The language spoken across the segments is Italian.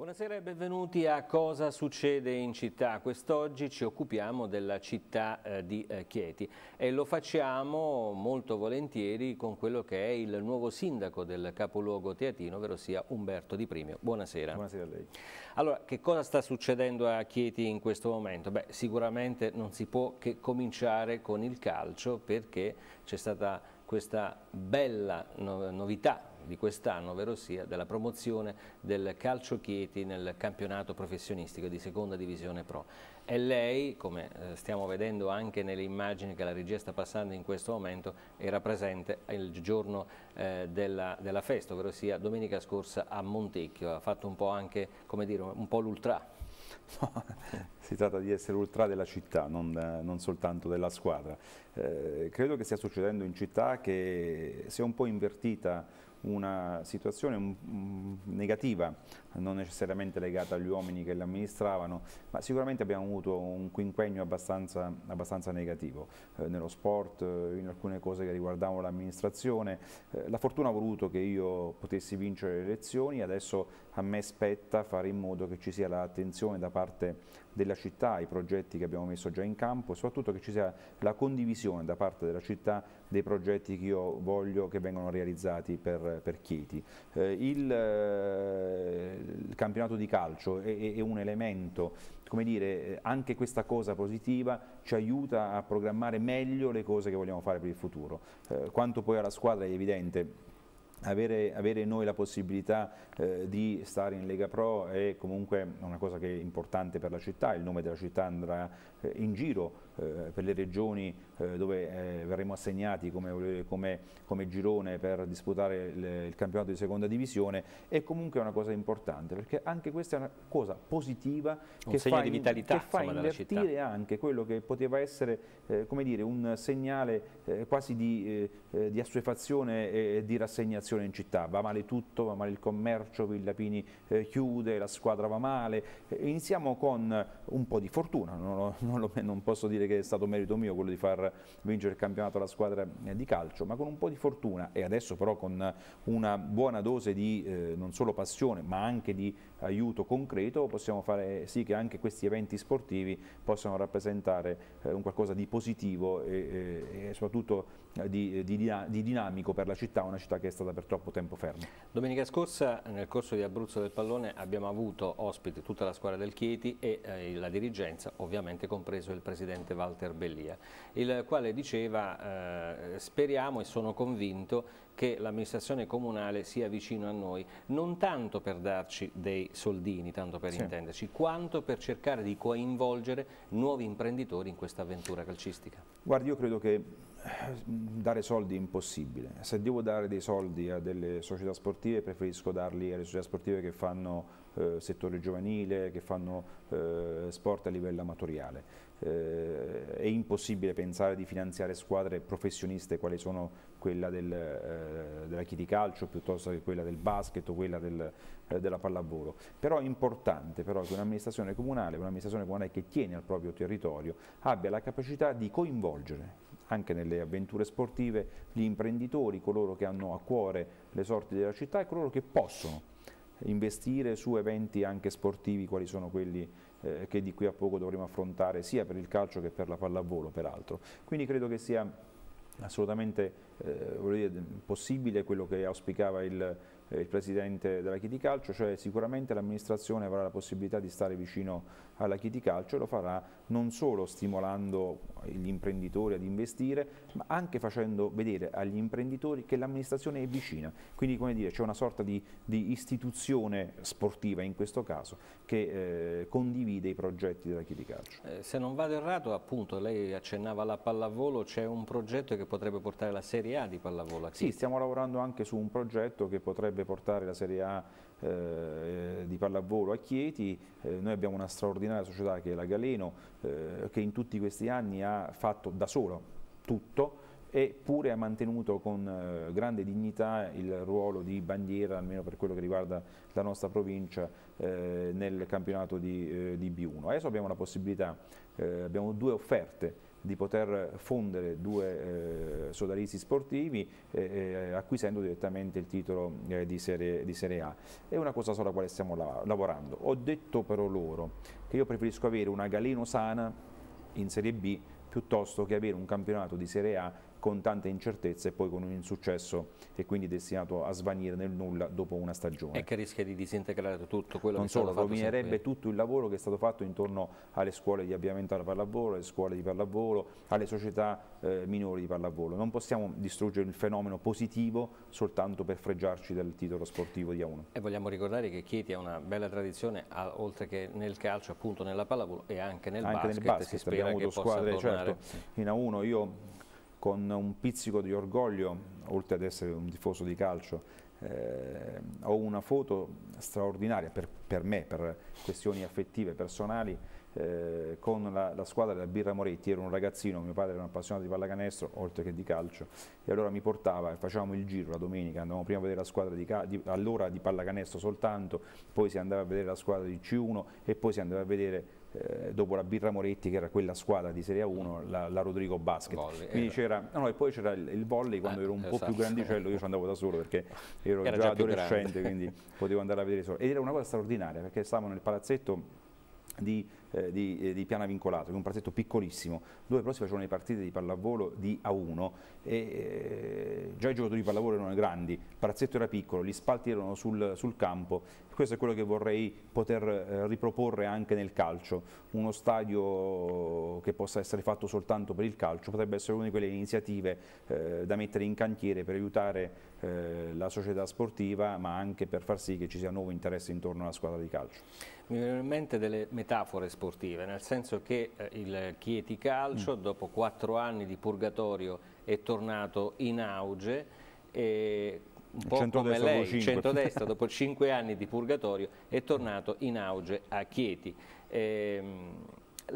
Buonasera e benvenuti a Cosa succede in città. Quest'oggi ci occupiamo della città eh, di eh, Chieti e lo facciamo molto volentieri con quello che è il nuovo sindaco del capoluogo teatino, ovvero sia Umberto Di Primio. Buonasera. Buonasera a lei. Allora, che cosa sta succedendo a Chieti in questo momento? Beh, sicuramente non si può che cominciare con il calcio perché c'è stata questa bella novità di quest'anno, ovvero sia della promozione del calcio Chieti nel campionato professionistico di seconda divisione pro. E lei, come eh, stiamo vedendo anche nelle immagini che la regia sta passando in questo momento, era presente il giorno eh, della, della, festa, ovvero sia domenica scorsa a Montecchio, ha fatto un po' anche, come dire, un po' l'ultra. No, si tratta di essere ultra della città, non, non soltanto della squadra. Eh, credo che stia succedendo in città che si è un po' invertita una situazione negativa non necessariamente legata agli uomini che l'amministravano, ma sicuramente abbiamo avuto un quinquennio abbastanza, abbastanza negativo eh, nello sport, eh, in alcune cose che riguardavano l'amministrazione. Eh, la fortuna ha voluto che io potessi vincere le elezioni, adesso a me spetta fare in modo che ci sia l'attenzione da parte della città i progetti che abbiamo messo già in campo e soprattutto che ci sia la condivisione da parte della città dei progetti che io voglio che vengano realizzati per, per Chieti. Eh, il, eh, il campionato di calcio è, è un elemento, come dire, anche questa cosa positiva ci aiuta a programmare meglio le cose che vogliamo fare per il futuro. Eh, quanto poi alla squadra è evidente, avere, avere, noi la possibilità eh, di stare in Lega Pro è comunque una cosa che è importante per la città, il nome della città andrà eh, in giro eh, per le regioni eh, dove eh, verremo assegnati come, come, come girone per disputare il, campionato di seconda divisione è comunque una cosa importante perché anche questa è una cosa positiva un che fa, di vitalità, che fa insomma, invertire anche quello che poteva essere come dire, un segnale quasi di, di assuefazione e di rassegnazione in città. Va male tutto, va male il commercio, Villapini chiude, la squadra va male. iniziamo con un po' di fortuna, non, lo, non, lo, non posso dire che che è stato merito mio quello di far vincere il campionato alla squadra eh, di calcio, ma con un po' di fortuna e adesso però con una buona dose di eh, non solo passione ma anche di aiuto concreto possiamo fare sì che anche questi eventi sportivi possano rappresentare eh, un qualcosa di positivo e, eh, soprattutto eh, di, di, di, dinamico per la città, una città che è stata per troppo tempo ferma. Domenica scorsa nel corso di Abruzzo del Pallone abbiamo avuto ospite tutta la squadra del Chieti e la dirigenza, ovviamente compreso il presidente Walter Bellia, il quale diceva eh, speriamo e sono convinto che l'amministrazione comunale sia vicino a noi, non tanto per darci dei soldini, tanto per sì. intenderci, quanto per cercare di coinvolgere nuovi imprenditori in questa avventura calcistica. Guardi, io credo che eh, dare soldi è impossibile. Se devo dare dei soldi a delle società sportive preferisco darli alle società sportive che fanno eh, settore giovanile, che fanno eh, sport a livello amatoriale. Eh, è impossibile pensare di finanziare squadre professioniste quali sono quella del, eh, della calcio piuttosto che quella del basket o quella del, eh, della pallavolo. Però è importante però che un'amministrazione comunale, un'amministrazione comunale che tiene al proprio territorio, abbia la capacità di coinvolgere anche nelle avventure sportive gli imprenditori, coloro che hanno a cuore le sorti della città e coloro che possono investire su eventi anche sportivi quali sono quelli eh, che di qui a poco dovremo affrontare sia per il calcio che per la pallavolo peraltro. Quindi credo che sia assolutamente eh, dire, possibile quello che auspicava il, eh, il presidente della di Calcio, cioè sicuramente l'amministrazione avrà la possibilità di stare vicino alla Chiti Calcio lo farà non solo stimolando gli imprenditori ad investire, ma anche facendo vedere agli imprenditori che l'amministrazione è vicina. Quindi come dire, c'è una sorta di, di, istituzione sportiva in questo caso che eh, condivide i progetti della Chiti Calcio. Eh, se non vado errato, appunto, lei accennava alla pallavolo, c'è un progetto che potrebbe portare la Serie A di pallavolo. Sì, stiamo lavorando anche su un progetto che potrebbe portare la Serie A eh, di pallavolo a Chieti, eh, noi abbiamo una straordinaria società che è la Galeno eh, che in tutti questi anni ha fatto da solo tutto eppure ha mantenuto con eh, grande dignità il ruolo di bandiera, almeno per quello che riguarda la nostra provincia, eh, nel campionato di, di B1. Adesso abbiamo la possibilità, abbiamo due offerte di poter fondere due eh, sodalizi sportivi eh, eh, acquisendo direttamente il titolo eh, di, serie, di, serie, A. È una cosa sulla quale stiamo la lavorando. Ho detto però loro che io preferisco avere una Galeno sana in Serie B piuttosto che avere un campionato di Serie A con tante incertezze e poi con un insuccesso che è quindi destinato a svanire nel nulla dopo una stagione. E che rischia di disintegrare tutto quello non che solo, è stato fatto? Non solo, rovinerebbe sempre... tutto il lavoro che è stato fatto intorno alle scuole di avviamento alla pallavolo, alle scuole di pallavolo, alle società eh, minori di pallavolo. Non possiamo distruggere il fenomeno positivo soltanto per fregiarci del titolo sportivo di A1. E vogliamo ricordare che Chieti ha una bella tradizione, a, oltre che nel calcio, appunto nella pallavolo e anche nel anche basket. Anche nel basket, abbiamo avuto squadre certo, fino a 1 Io con un pizzico di orgoglio, oltre ad essere un tifoso di calcio, eh, ho una foto straordinaria per, per, me, per questioni affettive, personali, eh, con la, la, squadra della Birra Moretti, ero un ragazzino, mio padre era un appassionato di pallacanestro, oltre che di calcio, e allora mi portava, facevamo il giro la domenica, andavamo prima a vedere la squadra di, di allora di pallacanestro soltanto, poi si andava a vedere la squadra di C1 e poi si andava a vedere eh, dopo la Birra Moretti che era quella squadra di Serie 1 la, la Rodrigo Basket volley, era... no, e poi c'era il, il volley quando eh, ero un esatto. po' più esatto. grandicello io ci andavo da solo perché ero era già, già adolescente quindi potevo andare a vedere solo ed era una cosa straordinaria perché stavamo nel palazzetto di, eh, di, eh, di, piana vincolato, che è un partito piccolissimo, dove però si facevano le partite di pallavolo di A1 e eh, già i giocatori di pallavolo erano grandi, il palazzetto era piccolo, gli spalti erano sul, sul campo, questo è quello che vorrei poter eh, riproporre anche nel calcio, uno stadio che possa essere fatto soltanto per il calcio, potrebbe essere una di quelle iniziative eh, da mettere in cantiere per aiutare eh, la società sportiva ma anche per far sì che ci sia nuovo interesse intorno alla squadra di calcio. Mi vengono in mente delle metafore sportive, nel senso che eh, il Chieti Calcio mm. dopo quattro anni di purgatorio è tornato in auge e un po' come lei, il centrodestra dopo cinque anni di purgatorio è tornato in auge a Chieti. E, ehm,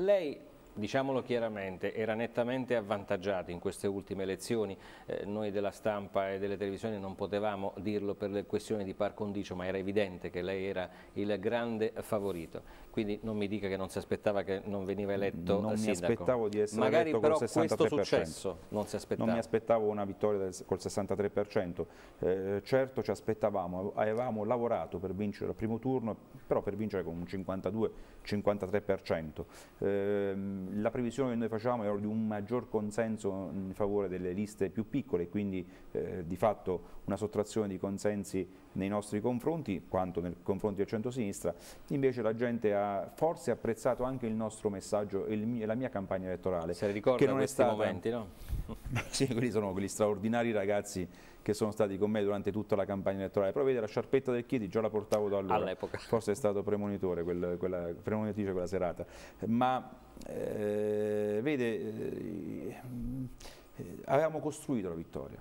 lei diciamolo chiaramente, era nettamente avvantaggiato in queste ultime elezioni, eh, noi della stampa e delle televisioni non potevamo dirlo per le questioni di par condicio, ma era evidente che lei era il grande favorito quindi non mi dica che non si aspettava che non veniva eletto non sindaco. mi aspettavo di essere Magari eletto col 63%. questo successo non si aspettava. Non mi aspettavo una vittoria del, col 63%. Eh, certo ci aspettavamo, avevamo lavorato per vincere al primo turno, però per vincere con un 52-53%. Eh, la previsione che noi facevamo era di un maggior consenso in favore delle liste più piccole, quindi eh, di fatto una sottrazione di consensi nei nostri confronti quanto nei confronti del centro-sinistra, invece la gente ha forse apprezzato anche il nostro messaggio e la mia campagna elettorale. Se ricorda che non è stata... momenti, no? sì, quelli sono quegli straordinari ragazzi che sono stati con me durante tutta la campagna elettorale. Però vedi la sciarpetta del Chieti già la portavo da allora. All'epoca. Forse è stato premonitore, quel, quella, premonitrice quella serata. Ma eh, vede, eh, avevamo costruito la vittoria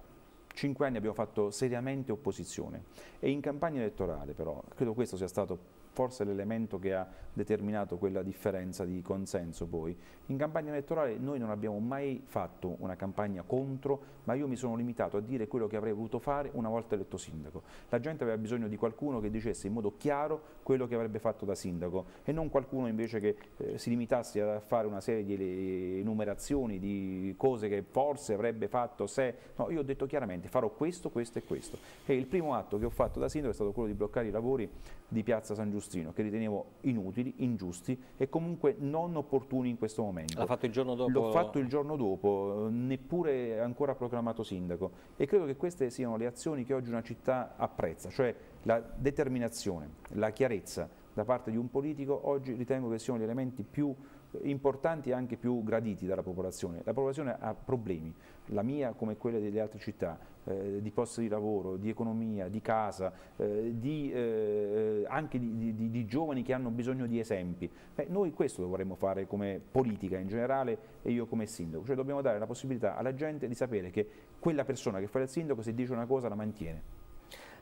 cinque anni abbiamo fatto seriamente opposizione e in campagna elettorale però, credo questo sia stato forse l'elemento che ha determinato quella differenza di consenso poi. In campagna elettorale noi non abbiamo mai fatto una campagna contro, ma io mi sono limitato a dire quello che avrei voluto fare una volta eletto sindaco. La gente aveva bisogno di qualcuno che dicesse in modo chiaro quello che avrebbe fatto da sindaco e non qualcuno invece che eh, si limitasse a fare una serie di enumerazioni, di cose che forse avrebbe fatto se... No, io ho detto chiaramente farò questo, questo e questo. E il primo atto che ho fatto da sindaco è stato quello di bloccare i lavori di Piazza San Giustino, che ritenevo inutile inutili, ingiusti e comunque non opportuni in questo momento. L'ha fatto il giorno dopo? L'ho fatto il giorno dopo, eh, neppure ancora proclamato sindaco e credo che queste siano le azioni che oggi una città apprezza, cioè la determinazione, la chiarezza da parte di un politico oggi ritengo che siano gli elementi più importanti e anche più graditi dalla popolazione. La popolazione ha problemi, la mia come quella delle altre città, eh, di posti di lavoro, di economia, di casa, eh, di, eh, anche di, di, di, giovani che hanno bisogno di esempi. Beh, noi questo dovremmo fare come politica in generale e io come sindaco, cioè dobbiamo dare la possibilità alla gente di sapere che quella persona che fa il sindaco se dice una cosa la mantiene.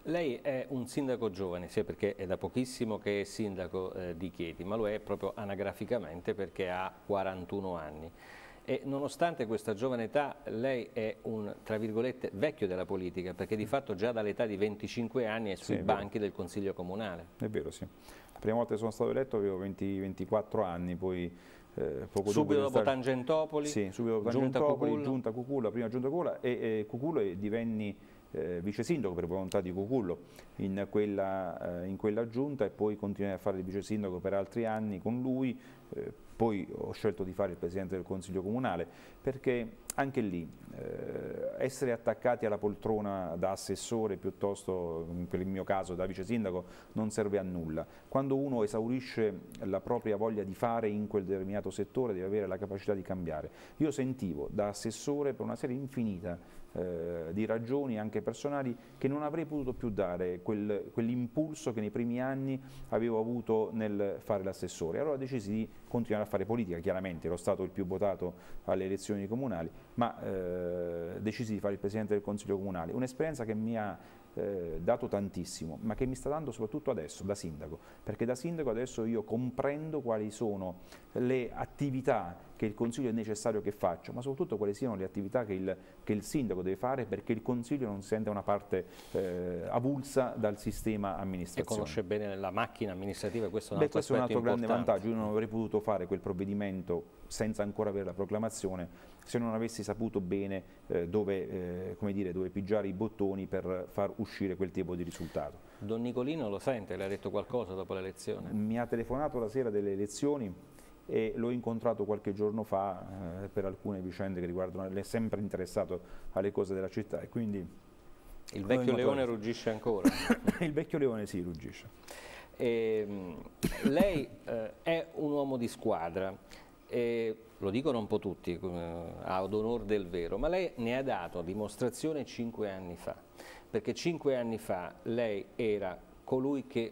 Lei è un sindaco giovane, sia perché è da pochissimo che è sindaco eh, di Chieti, ma lo è proprio anagraficamente perché ha 41 anni. E nonostante questa giovane età, lei è un, tra virgolette, vecchio della politica, perché di mm. fatto già dall'età di 25 anni è sui sì, è banchi del Consiglio Comunale. È vero, sì. La prima volta che sono stato eletto avevo 20, 24 anni, poi eh, subito dopo stare... Tangentopoli, sì, subito dopo Tangentopoli, Giunta Cuculla, Giunta Cuculla prima Giunta Cuculla e, e Cuculla divenni eh, vice sindaco per volontà di Cucullo in quella, eh, in quella giunta e poi continuai a fare il vice sindaco per altri anni con lui, eh, poi ho scelto di fare il presidente del consiglio comunale perché anche lì eh, essere attaccati alla poltrona da assessore piuttosto per il mio caso da vice sindaco non serve a nulla. Quando uno esaurisce la propria voglia di fare in quel determinato settore deve avere la capacità di cambiare. Io sentivo da assessore per una serie infinita eh, di ragioni anche personali che non avrei potuto più dare quel, quell'impulso che nei primi anni avevo avuto nel fare l'assessore. Allora decisi di continuare a fare politica, chiaramente ero stato il più votato alle elezioni comunali, ma eh, decisi di fare il Presidente del Consiglio Comunale, un'esperienza che mi ha eh, dato tantissimo, ma che mi sta dando soprattutto adesso da sindaco, perché da sindaco adesso io comprendo quali sono le attività che il Consiglio è necessario che faccia, ma soprattutto quali siano le attività che il, che il sindaco deve fare perché il Consiglio non sente una parte eh, avulsa dal sistema amministrativo. E conosce bene la macchina amministrativa, questo è un altro, Beh, questo è un altro grande vantaggio, io non avrei potuto fare quel provvedimento senza ancora avere la proclamazione se non avessi saputo bene eh, dove, eh, dire, dove, pigiare i bottoni per far uscire quel tipo di risultato. Don Nicolino lo sente, le ha detto qualcosa dopo l'elezione? Mi ha telefonato la sera delle elezioni e l'ho incontrato qualche giorno fa eh, per alcune vicende che riguardano, è sempre interessato alle cose della città e quindi... Il vecchio leone ruggisce ancora? Il vecchio leone sì, ruggisce. E, ehm, lei eh, è un uomo di squadra, e lo dicono un po' tutti, eh, ad onore del vero, ma lei ne ha dato dimostrazione cinque anni fa, perché cinque anni fa lei era colui che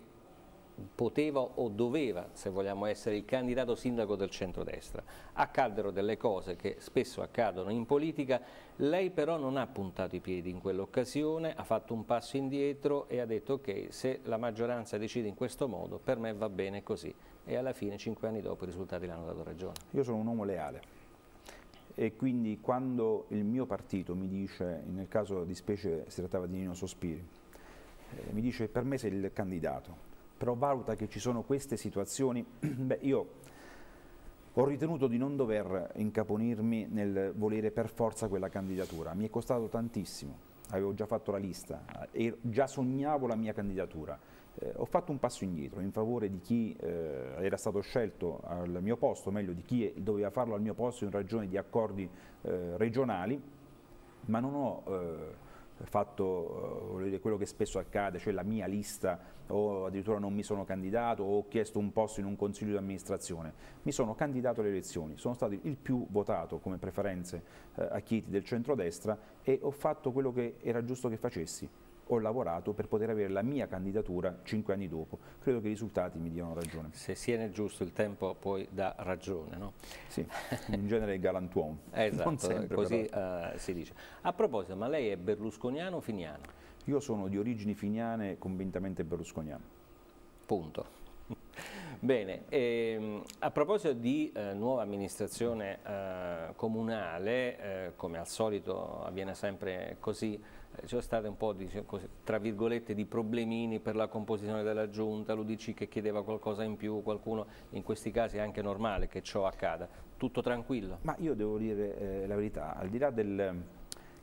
poteva o doveva, se vogliamo essere il candidato sindaco del centrodestra. Accaddero delle cose che spesso accadono in politica, lei però non ha puntato i piedi in quell'occasione, ha fatto un passo indietro e ha detto ok, se la maggioranza decide in questo modo, per me va bene così e alla fine, cinque anni dopo, i risultati l'hanno dato ragione. Io sono un uomo leale e quindi quando il mio partito mi dice, nel caso di specie si trattava di Nino Sospiri, eh, mi dice per me sei il candidato, però valuta che ci sono queste situazioni, beh io ho ritenuto di non dover incaponirmi nel volere per forza quella candidatura, mi è costato tantissimo, avevo già fatto la lista eh, e già sognavo la mia candidatura eh, ho fatto un passo indietro in favore di chi eh, era stato scelto al mio posto, o meglio di chi doveva farlo al mio posto in ragione di accordi eh, regionali, ma non ho eh, fatto eh, dire, quello che spesso accade, cioè la mia lista o addirittura non mi sono candidato o ho chiesto un posto in un consiglio di amministrazione, mi sono candidato alle elezioni, sono stato il più votato come preferenze eh, a Chieti del centrodestra e ho fatto quello che era giusto che facessi, ho lavorato per poter avere la mia candidatura cinque anni dopo. Credo che i risultati mi diano ragione. Se si è nel giusto il tempo poi dà ragione, no? Sì, in genere è galantuomo. esatto, sempre, così uh, si dice. A proposito, ma lei è berlusconiano o finiano? Io sono di origini finiane convintamente berlusconiano. Punto. Bene, ehm, a proposito di eh, nuova amministrazione eh, comunale, eh, come al solito avviene sempre così, eh, c'è stato un po' di, tra virgolette di problemini per la composizione della giunta, l'Udc che chiedeva qualcosa in più, qualcuno in questi casi è anche normale che ciò accada, tutto tranquillo? Ma io devo dire eh, la verità, al di là del,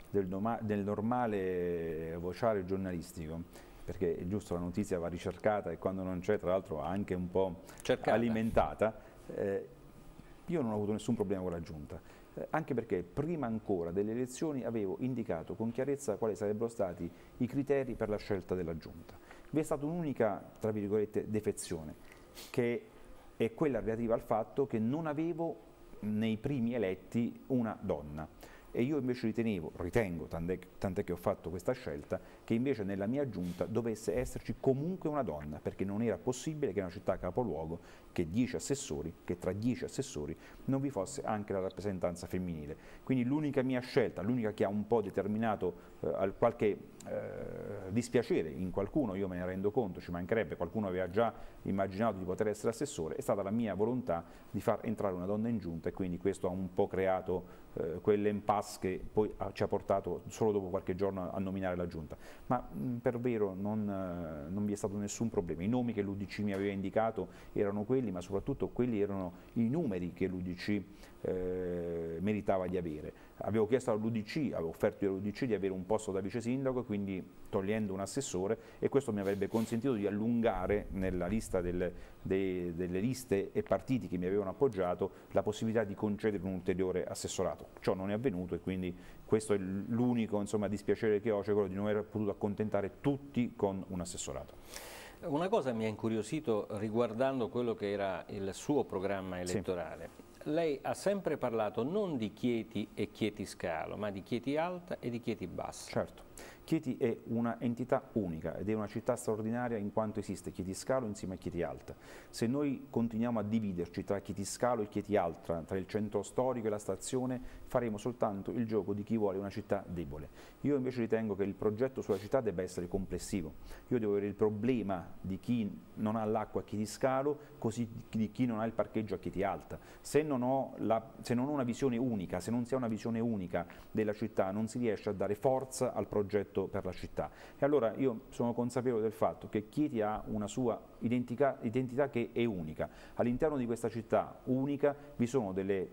del, del normale vociare giornalistico, perché è giusto la notizia va ricercata e quando non c'è tra l'altro anche un po' Cercata. alimentata, eh, io non ho avuto nessun problema con la giunta eh, anche perché prima ancora delle elezioni avevo indicato con chiarezza quali sarebbero stati i criteri per la scelta della Giunta. Vi è stata un'unica, tra virgolette, defezione, che è quella relativa al fatto che non avevo nei primi eletti una donna e io invece ritenevo, ritengo, tant'è, tant che ho fatto questa scelta, che invece nella mia giunta dovesse esserci comunque una donna, perché non era possibile che in una città capoluogo, che, che tra dieci assessori non vi fosse anche la rappresentanza femminile. Quindi l'unica mia scelta, l'unica che ha un po' determinato eh, qualche eh, dispiacere in qualcuno, io me ne rendo conto, ci mancherebbe, qualcuno aveva già immaginato di poter essere assessore, è stata la mia volontà di far entrare una donna in giunta e quindi questo ha un po' creato eh, quell'impasse che poi ha, ah, ci ha portato solo dopo qualche giorno a nominare la giunta. Ma mh, mm, per vero non, eh, non, vi è stato nessun problema. I nomi che l'Udc mi aveva indicato erano quelli, ma soprattutto quelli erano i numeri che l'Udc eh, meritava di avere avevo chiesto all'Udc, avevo offerto all'Udc di avere un posto da vice sindaco quindi togliendo un assessore e questo mi avrebbe consentito di allungare nella lista del, de, delle liste e partiti che mi avevano appoggiato la possibilità di concedere un ulteriore assessorato. Ciò non è avvenuto e quindi questo è l'unico dispiacere che ho, cioè quello di non aver potuto accontentare tutti con un assessorato. Una cosa mi ha incuriosito riguardando quello che era il suo programma elettorale. Sì lei ha sempre parlato non di Chieti e Chieti Scalo, ma di Chieti Alta e di Chieti Bassa. Certo. Chieti è un'entità unica ed è una città straordinaria in quanto esiste Chieti Scalo insieme a Chieti Alta. Se noi continuiamo a dividerci tra Chieti Scalo e Chieti Alta, tra il centro storico e la stazione, faremo soltanto il gioco di chi vuole una città debole. Io invece ritengo che il progetto sulla città debba essere complessivo. Io devo avere il problema di chi non ha l'acqua a Chieti Scalo, così di chi non ha il parcheggio a Chieti Alta. Se non ho, la, se non ho una visione unica, se non si ha una visione unica della città, non si riesce a dare forza al progetto progetto per la città. E allora io sono consapevole del fatto che Chieti ha una sua identica, identità che è unica. All'interno di questa città unica vi sono delle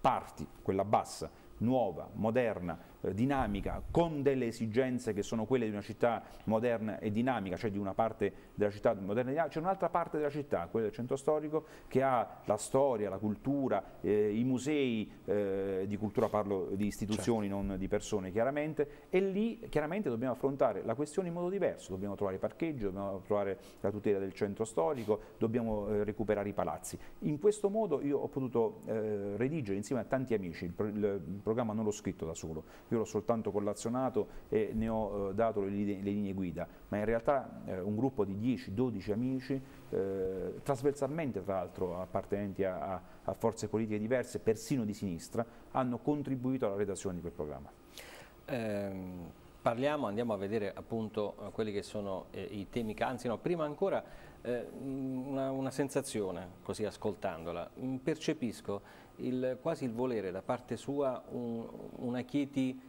parti, quella bassa, nuova, moderna, eh, dinamica con delle esigenze che sono quelle di una città moderna e dinamica, cioè di una parte della città moderna e dinamica, c'è un'altra parte della città, quella del centro storico, che ha la storia, la cultura, eh, i musei, eh, di cultura parlo di istituzioni, certo. non di persone chiaramente, e lì chiaramente dobbiamo affrontare la questione in modo diverso, dobbiamo trovare i parcheggi, dobbiamo trovare la tutela del centro storico, dobbiamo eh, recuperare i palazzi. In questo modo io ho potuto eh, redigere insieme a tanti amici, il, pro il programma non l'ho scritto da solo, io l'ho soltanto collazionato e ne ho eh, dato le, le, linee guida, ma in realtà eh, un gruppo di 10-12 amici, eh, trasversalmente tra l'altro appartenenti a, a forze politiche diverse, persino di sinistra, hanno contribuito alla redazione di quel programma. Um... Parliamo, andiamo a vedere appunto eh, quelli che sono eh, i temi, anzi no, prima ancora eh, una, una, sensazione, così ascoltandola, mm, percepisco il, quasi il volere da parte sua un, una Chieti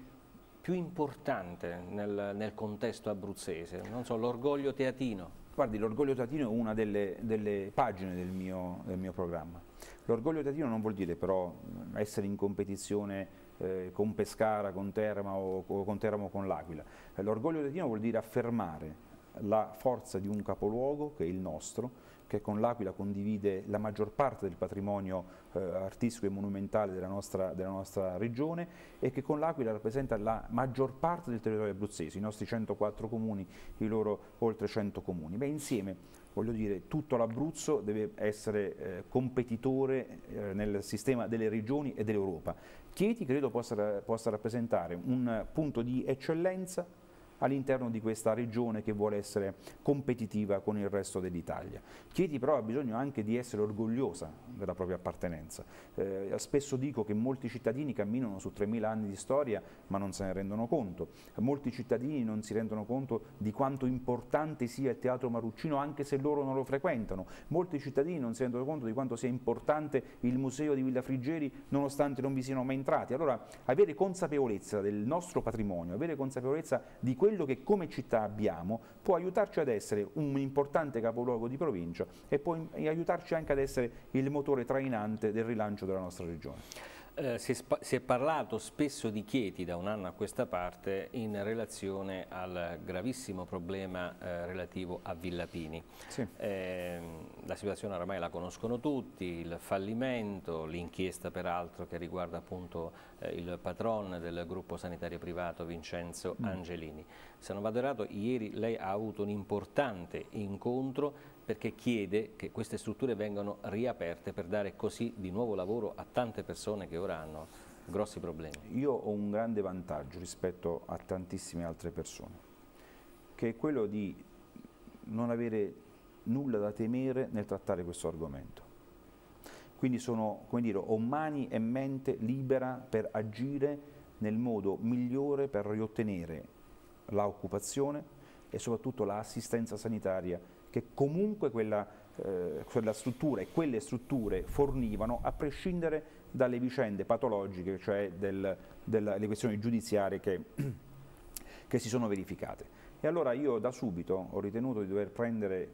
più importante nel, nel contesto abruzzese, non so, l'orgoglio teatino. Guardi, l'orgoglio teatino è una delle, delle pagine del mio, del mio programma. L'orgoglio teatino non vuol dire però essere in competizione eh, con Pescara, con Terma o, o con Teramo con l'Aquila. L'orgoglio teatino vuol dire affermare la forza di un capoluogo che è il nostro, che con l'Aquila condivide la maggior parte del patrimonio eh, artistico e monumentale della nostra, della nostra, regione e che con l'Aquila rappresenta la maggior parte del territorio abruzzese, i nostri 104 comuni, i loro oltre 100 comuni. Beh, insieme voglio dire, tutto l'Abruzzo deve essere eh, competitore eh, nel sistema delle regioni e dell'Europa. Chieti credo possa, possa rappresentare un punto di eccellenza all'interno di questa regione che vuole essere competitiva con il resto dell'Italia. Chieti però ha bisogno anche di essere orgogliosa della propria appartenenza. Eh, spesso dico che molti cittadini camminano su 3.000 anni di storia ma non se ne rendono conto. Molti cittadini non si rendono conto di quanto importante sia il teatro Maruccino anche se loro non lo frequentano. Molti cittadini non si rendono conto di quanto sia importante il museo di Villa Frigeri nonostante non vi siano mai entrati. Allora avere consapevolezza del nostro patrimonio, avere consapevolezza di quello quello che come città abbiamo può aiutarci ad essere un importante capoluogo di provincia e può aiutarci anche ad essere il motore trainante del rilancio della nostra regione. Eh, si, è si, è parlato spesso di Chieti da un anno a questa parte in relazione al gravissimo problema eh, relativo a Villapini. Sì. Eh, la situazione oramai la conoscono tutti, il fallimento, l'inchiesta peraltro che riguarda appunto eh, il patron del gruppo sanitario privato Vincenzo mm. Angelini. Se non vado errato, ieri lei ha avuto un importante incontro perché chiede che queste strutture vengano riaperte per dare così di nuovo lavoro a tante persone che ora hanno grossi problemi. Io ho un grande vantaggio rispetto a tantissime altre persone, che è quello di non avere nulla da temere nel trattare questo argomento. Quindi sono, come dire, ho mani e mente libera per agire nel modo migliore per riottenere l'occupazione e soprattutto l'assistenza sanitaria che comunque quella, eh, quella struttura e quelle strutture fornivano a prescindere dalle vicende patologiche, cioè delle questioni giudiziarie che, che si sono verificate. E allora io da subito ho ritenuto di dover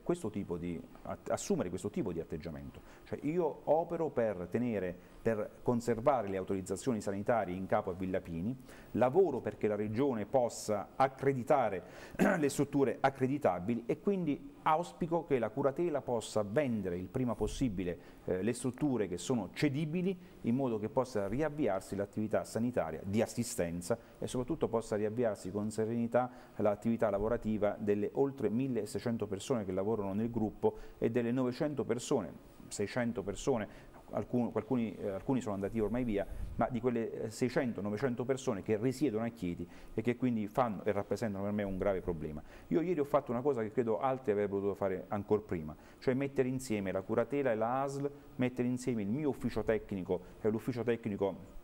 questo di, assumere questo tipo di atteggiamento, cioè io opero per tenere per conservare le autorizzazioni sanitarie in capo a Villapini, lavoro perché la Regione possa accreditare le strutture accreditabili e quindi auspico che la curatela possa vendere il prima possibile eh, le strutture che sono cedibili in modo che possa riavviarsi l'attività sanitaria di assistenza e soprattutto possa riavviarsi con serenità l'attività lavorativa delle oltre 1600 persone che lavorano nel gruppo e delle 900 persone 600 persone alcuni, alcuni, eh, alcuni, sono andati ormai via, ma di quelle 600-900 eh, persone che risiedono a Chieti e che quindi fanno e rappresentano per me un grave problema. Io ieri ho fatto una cosa che credo altri avrebbero dovuto fare ancora prima, cioè mettere insieme la curatela e la ASL, mettere insieme il mio ufficio tecnico che è l'ufficio tecnico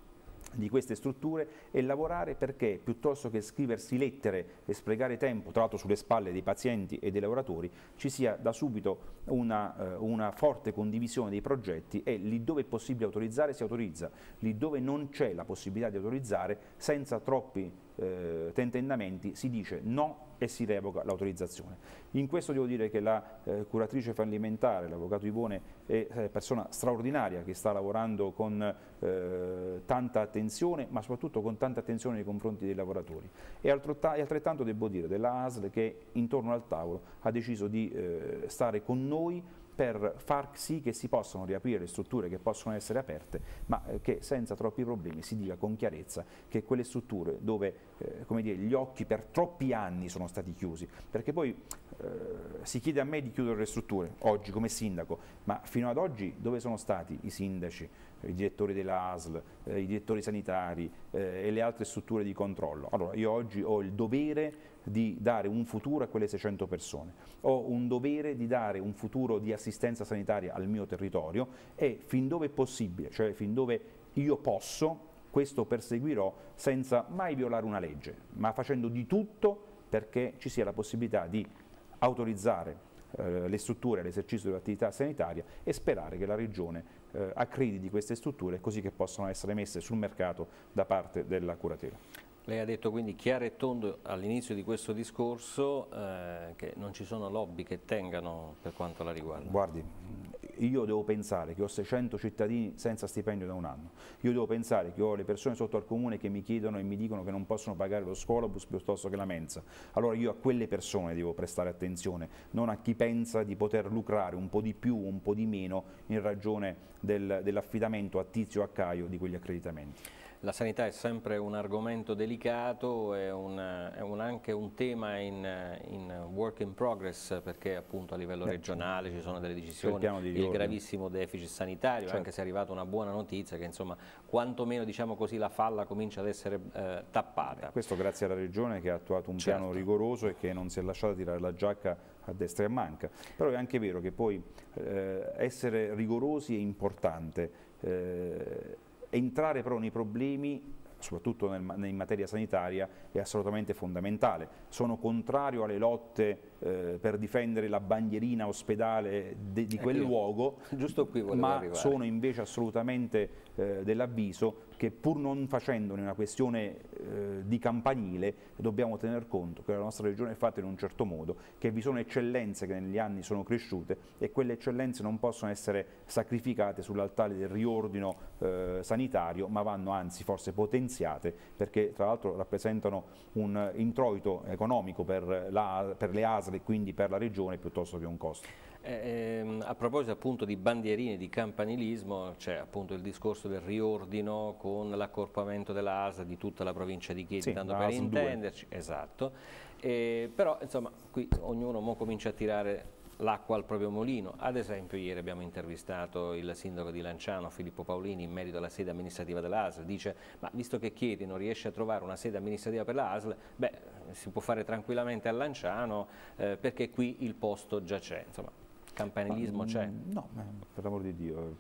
di queste strutture e lavorare perché piuttosto che scriversi lettere e sprecare tempo, tra l'altro sulle spalle dei pazienti e dei lavoratori, ci sia da subito una, eh, una forte condivisione dei progetti e lì dove è possibile autorizzare si autorizza, lì dove non c'è la possibilità di autorizzare senza troppi eh, tentennamenti si dice no e si revoca l'autorizzazione. In questo devo dire che la eh, curatrice fallimentare, l'avvocato Ivone, è eh, persona straordinaria che sta lavorando con eh, tanta attenzione, ma soprattutto con tanta attenzione nei confronti dei lavoratori. E altrettanto devo dire della ASL che intorno al tavolo ha deciso di eh, stare con noi per far sì che si possano riaprire le strutture che possono essere aperte, ma eh, che senza troppi problemi si dica con chiarezza che quelle strutture dove eh, dire, gli occhi per troppi anni sono stati chiusi, perché poi eh, si chiede a me di chiudere le strutture, oggi come sindaco, ma fino ad oggi dove sono stati i sindaci, i direttori della ASL, eh, i direttori sanitari eh, e le altre strutture di controllo? Allora io oggi ho il dovere di dare un futuro a quelle 600 persone, ho un dovere di dare un futuro di assistenza sanitaria al mio territorio e fin dove è possibile, cioè fin dove io posso, questo perseguirò senza mai violare una legge, ma facendo di tutto perché ci sia la possibilità di autorizzare eh, le strutture all'esercizio dell'attività sanitaria e sperare che la Regione eh, accrediti queste strutture così che possano essere messe sul mercato da parte della curatela. Lei ha detto quindi chiaro e tondo all'inizio di questo discorso eh, che non ci sono lobby che tengano per quanto la riguarda. Guardi, io devo pensare che ho 600 cittadini senza stipendio da un anno, io devo pensare che ho le persone sotto al comune che mi chiedono e mi dicono che non possono pagare lo scolobus piuttosto che la mensa. Allora io a quelle persone devo prestare attenzione, non a chi pensa di poter lucrare un po' di più, o un po' di meno in ragione del, dell'affidamento a tizio o a caio di quegli accreditamenti. La sanità è sempre un argomento delicato, è, un, è un, anche un tema in, in, work in progress perché appunto a livello regionale ci sono delle decisioni, il, il gravissimo deficit sanitario, certo. anche se è arrivata una buona notizia che insomma quantomeno diciamo così, la falla comincia ad essere eh, tappata. Questo grazie alla regione che ha attuato un certo. piano rigoroso e che non si è lasciata tirare la giacca a destra e a manca, però è anche vero che poi eh, essere rigorosi è importante, eh, entrare però nei problemi soprattutto nel, in materia sanitaria, è assolutamente fondamentale. Sono contrario alle lotte eh, per difendere la bandierina ospedale de, di eh, quel io, luogo, ma arrivare. sono invece assolutamente eh, dell'avviso che pur non facendone una questione eh, di campanile dobbiamo tener conto che la nostra regione è fatta in un certo modo, che vi sono eccellenze che negli anni sono cresciute e quelle eccellenze non possono essere sacrificate sull'altare del riordino eh, sanitario ma vanno anzi forse potenziate perché tra l'altro rappresentano un introito economico per, la, per le ASL e quindi per la regione piuttosto che un costo. Eh, ehm, a proposito appunto di bandierine di campanilismo, c'è appunto il discorso del riordino con l'accorpamento dell'ASA di tutta la provincia di Chieti, sì, tanto per intenderci, 2. esatto, eh, però insomma qui ognuno mo comincia a tirare l'acqua al proprio mulino. Ad esempio ieri abbiamo intervistato il sindaco di Lanciano, Filippo Paolini, in merito alla sede amministrativa dell'ASL. Dice, ma visto che Chieti non riesce a trovare una sede amministrativa per l'ASL, beh, si può fare tranquillamente a Lanciano eh, perché qui il posto già c'è. Insomma, campanilismo c'è? No, per l'amor di Dio,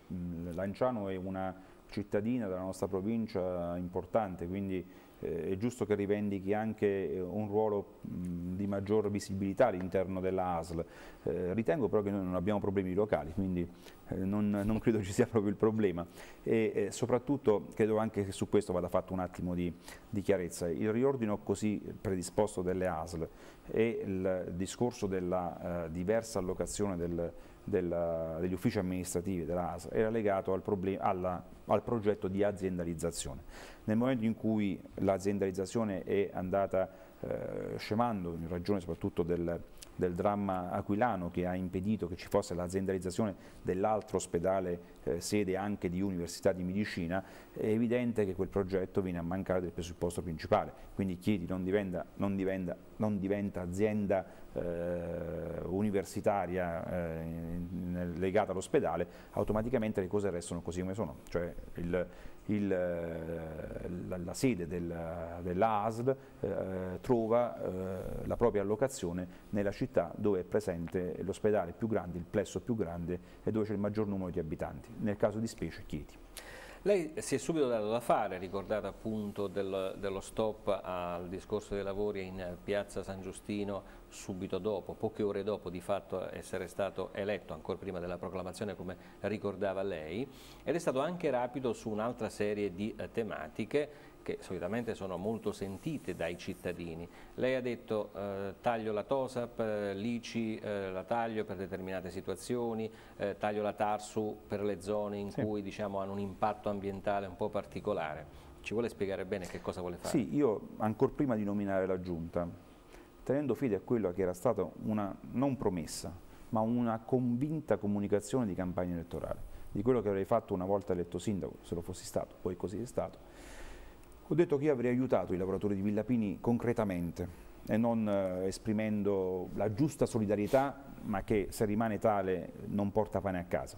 Lanciano è una cittadina della nostra provincia importante, quindi eh, è giusto che rivendichi anche eh, un ruolo di maggior visibilità all'interno della ASL. Eh, ritengo però che noi non abbiamo problemi locali, quindi non, non credo ci sia proprio il problema e soprattutto credo anche che su questo vada fatto un attimo di, di chiarezza. Il riordino così predisposto delle ASL e il discorso della diversa allocazione del della, degli uffici amministrativi dell'ASA era legato al, alla, al, progetto di aziendalizzazione. Nel momento in cui l'aziendalizzazione è andata eh, scemando, in ragione soprattutto del, del dramma aquilano che ha impedito che ci fosse l'aziendalizzazione dell'altro ospedale eh, sede anche di Università di Medicina, è evidente che quel progetto viene a mancare del presupposto principale, quindi Chieti non diventa, non diventa, non diventa azienda eh, universitaria eh, legata all'ospedale, automaticamente le cose restano così come sono, cioè il, il, eh, la, la, sede del, dell'ASL eh, trova eh, la propria allocazione nella città dove è presente l'ospedale più grande, il plesso più grande e dove c'è il maggior numero di abitanti, nel caso di specie Chieti. Lei si è subito dato da fare, ricordata appunto del, dello stop al discorso dei lavori in piazza San Giustino subito dopo, poche ore dopo di fatto essere stato eletto, ancora prima della proclamazione come ricordava lei, ed è stato anche rapido su un'altra serie di eh, tematiche che solitamente sono molto sentite dai cittadini. Lei ha detto eh, taglio la TOSAP, eh, l'ICI eh, la taglio per determinate situazioni, eh, taglio la TARSU per le zone in sì. cui diciamo, hanno un impatto ambientale un po' particolare. Ci vuole spiegare bene che cosa vuole fare? Sì, io ancora prima di nominare la Giunta, tenendo fede a quella che era stata una non promessa, ma una convinta comunicazione di campagna elettorale, di quello che avrei fatto una volta eletto sindaco, se lo fossi stato, poi così è stato, ho detto che io avrei aiutato i lavoratori di Villapini concretamente e non eh, esprimendo la giusta solidarietà, ma che se rimane tale non porta pane a casa.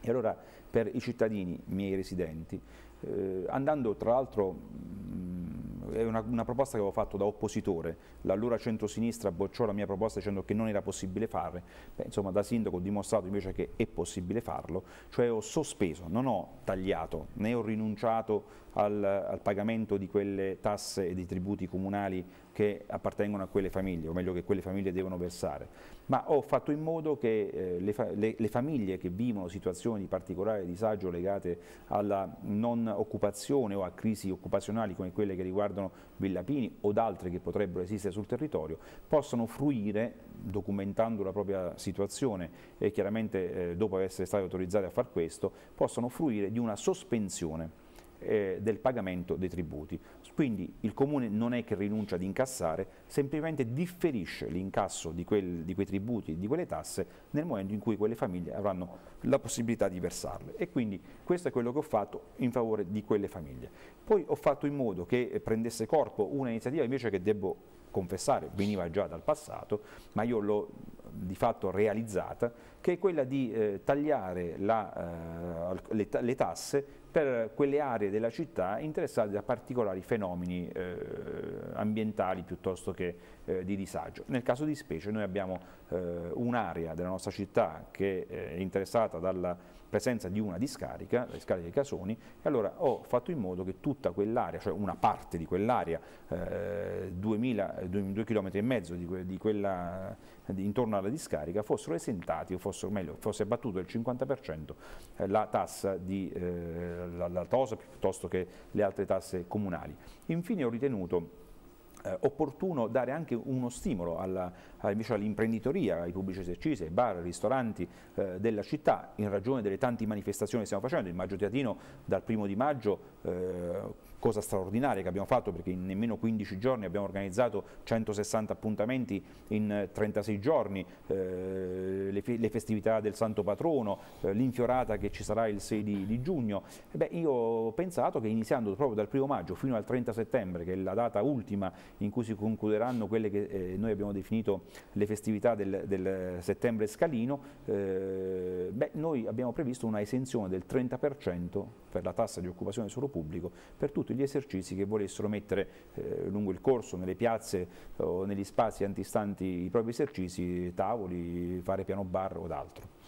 E allora per i cittadini miei residenti, eh, andando tra l'altro, mm, è una, una, proposta che avevo fatto da oppositore, l'allora centrosinistra bocciò la mia proposta dicendo che non era possibile fare, Beh, insomma da sindaco ho dimostrato invece che è possibile farlo, cioè ho sospeso, non ho tagliato, né ho rinunciato al, al, pagamento di quelle tasse e di tributi comunali che appartengono a quelle famiglie, o meglio che quelle famiglie devono versare, ma ho fatto in modo che eh, le, fa le, le, famiglie che vivono situazioni di particolare disagio legate alla non occupazione o a crisi occupazionali come quelle che riguardano Villapini o altre che potrebbero esistere sul territorio, possano fruire, documentando la propria situazione e chiaramente eh, dopo essere stati autorizzati a far questo, possono fruire di una sospensione eh, del pagamento dei tributi. Quindi il Comune non è che rinuncia ad incassare, semplicemente differisce l'incasso di, di quei tributi, di quelle tasse nel momento in cui quelle famiglie avranno la possibilità di versarle. E quindi questo è quello che ho fatto in favore di quelle famiglie. Poi ho fatto in modo che prendesse corpo un'iniziativa invece che devo confessare, veniva già dal passato, ma io l'ho di fatto realizzata, che è quella di eh, tagliare la, eh, le, le, tasse per quelle aree della città interessate da particolari fenomeni eh, ambientali piuttosto che eh, di disagio. Nel caso di specie noi abbiamo eh, un'area della nostra città che eh, è interessata dalla presenza di una discarica, la discarica dei Casoni, e allora ho fatto in modo che tutta quell'area, cioè una parte di quell'area, eh, 2 km e mezzo di, di quella, di, intorno alla discarica, fossero esentati, o fossero, meglio, fosse abbattuto del 50% eh, la tassa di eh, la, la TOSA piuttosto che le altre tasse comunali. Infine ho ritenuto eh, opportuno dare anche uno stimolo all'imprenditoria, ai pubblici esercizi, ai bar, ai ristoranti eh, della città in ragione delle tante manifestazioni che stiamo facendo. Il Maggio Teatino dal primo di maggio eh, cosa straordinaria che abbiamo fatto perché in nemmeno 15 giorni abbiamo organizzato 160 appuntamenti in 36 giorni, eh, le, le, festività del Santo Patrono, eh, l'infiorata che ci sarà il 6 di, di giugno. Beh, io ho pensato che iniziando proprio dal 1 maggio fino al 30 settembre, che è la data ultima in cui si concluderanno quelle che eh, noi abbiamo definito le festività del, del settembre scalino, eh, beh, noi abbiamo previsto una esenzione del 30% per la tassa di occupazione solo pubblico per tutti tutti gli esercizi che volessero mettere eh, lungo il corso, nelle piazze eh, o negli spazi antistanti i propri esercizi, tavoli, fare piano bar o d'altro.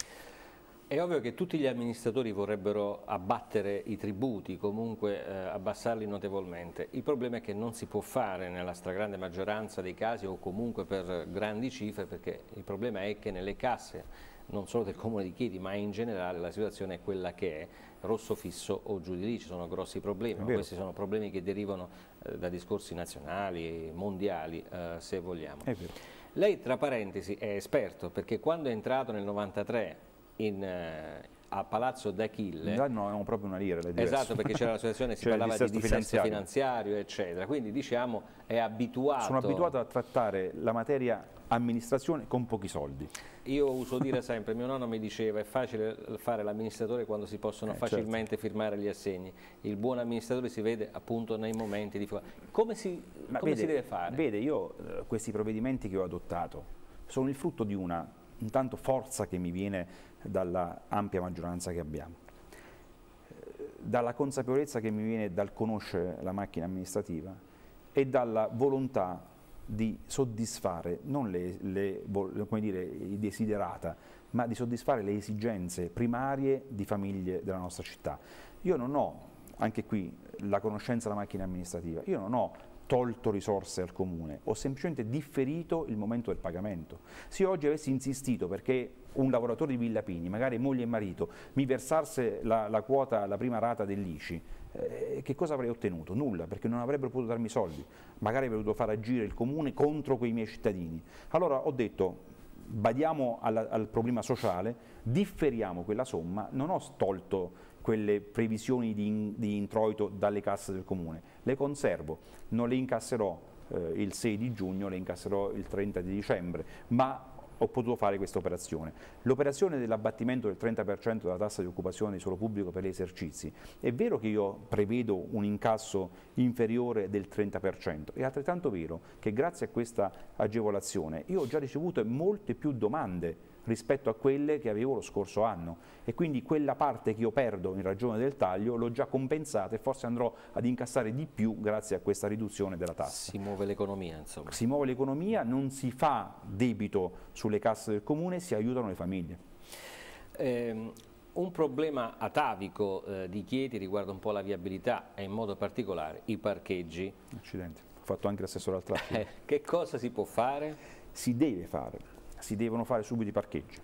È ovvio che tutti gli amministratori vorrebbero abbattere i tributi, comunque eh, abbassarli notevolmente. Il problema è che non si può fare nella stragrande maggioranza dei casi o comunque per grandi cifre perché il problema è che nelle casse non solo del comune di Chieti ma in generale la situazione è quella che è rosso fisso o giù di lì, ci sono grossi problemi, ma questi sono problemi che derivano eh, da discorsi nazionali, mondiali eh, se vogliamo. Lei tra parentesi è esperto perché quando è entrato nel 93 in, eh, a Palazzo d'Achille. Già non avevamo proprio una lira. Esatto, perché c'era la situazione, si parlava di dissesto finanziario. finanziario. eccetera. Quindi diciamo è abituato. Sono abituato a trattare la materia amministrazione con pochi soldi. Io uso dire sempre, mio nonno mi diceva è facile fare l'amministratore quando si possono eh, certo. facilmente certo. firmare gli assegni, il buon amministratore si vede appunto nei momenti di difficoltà. Come, si, come vede, si deve fare? Vede, io eh, questi provvedimenti che ho adottato sono il frutto di una intanto forza che mi viene dalla ampia maggioranza che abbiamo, eh, dalla consapevolezza che mi viene dal conoscere la macchina amministrativa e dalla volontà di soddisfare non le, le, dire, desiderata, ma di soddisfare le esigenze primarie di famiglie della nostra città. Io non ho, anche qui, la conoscenza della macchina amministrativa, io non ho tolto risorse al comune, ho semplicemente differito il momento del pagamento. Se oggi avessi insistito perché un lavoratore di Villa Pini, magari moglie e marito, mi versasse la, la quota, la prima rata dell'ICI, eh, che cosa avrei ottenuto? Nulla, perché non avrebbero potuto darmi soldi, magari avrei dovuto far agire il comune contro quei miei cittadini. Allora ho detto, badiamo alla, al problema sociale, differiamo quella somma, non ho tolto quelle previsioni di, in, di introito dalle casse del comune, le conservo, non le incasserò eh, il 6 di giugno, le incasserò il 30 di dicembre, ma ho potuto fare questa operazione. L'operazione dell'abbattimento del 30% della tassa di occupazione di suolo pubblico per gli esercizi, è vero che io prevedo un incasso inferiore del 30%, è altrettanto vero che grazie a questa agevolazione io ho già ricevuto molte più domande rispetto a quelle che avevo lo scorso anno e quindi quella parte che io perdo in ragione del taglio l'ho già compensata e forse andrò ad incassare di più grazie a questa riduzione della tassa. Si muove l'economia insomma. Si muove l'economia, non si fa debito sulle casse del comune, si aiutano le famiglie. Eh, un problema atavico eh, di Chieti riguarda un po' la viabilità e in modo particolare i parcheggi. Accidenti, ho fatto anche l'assessore al traffico. Eh, che cosa si può fare? Si deve fare si devono fare subito i parcheggi,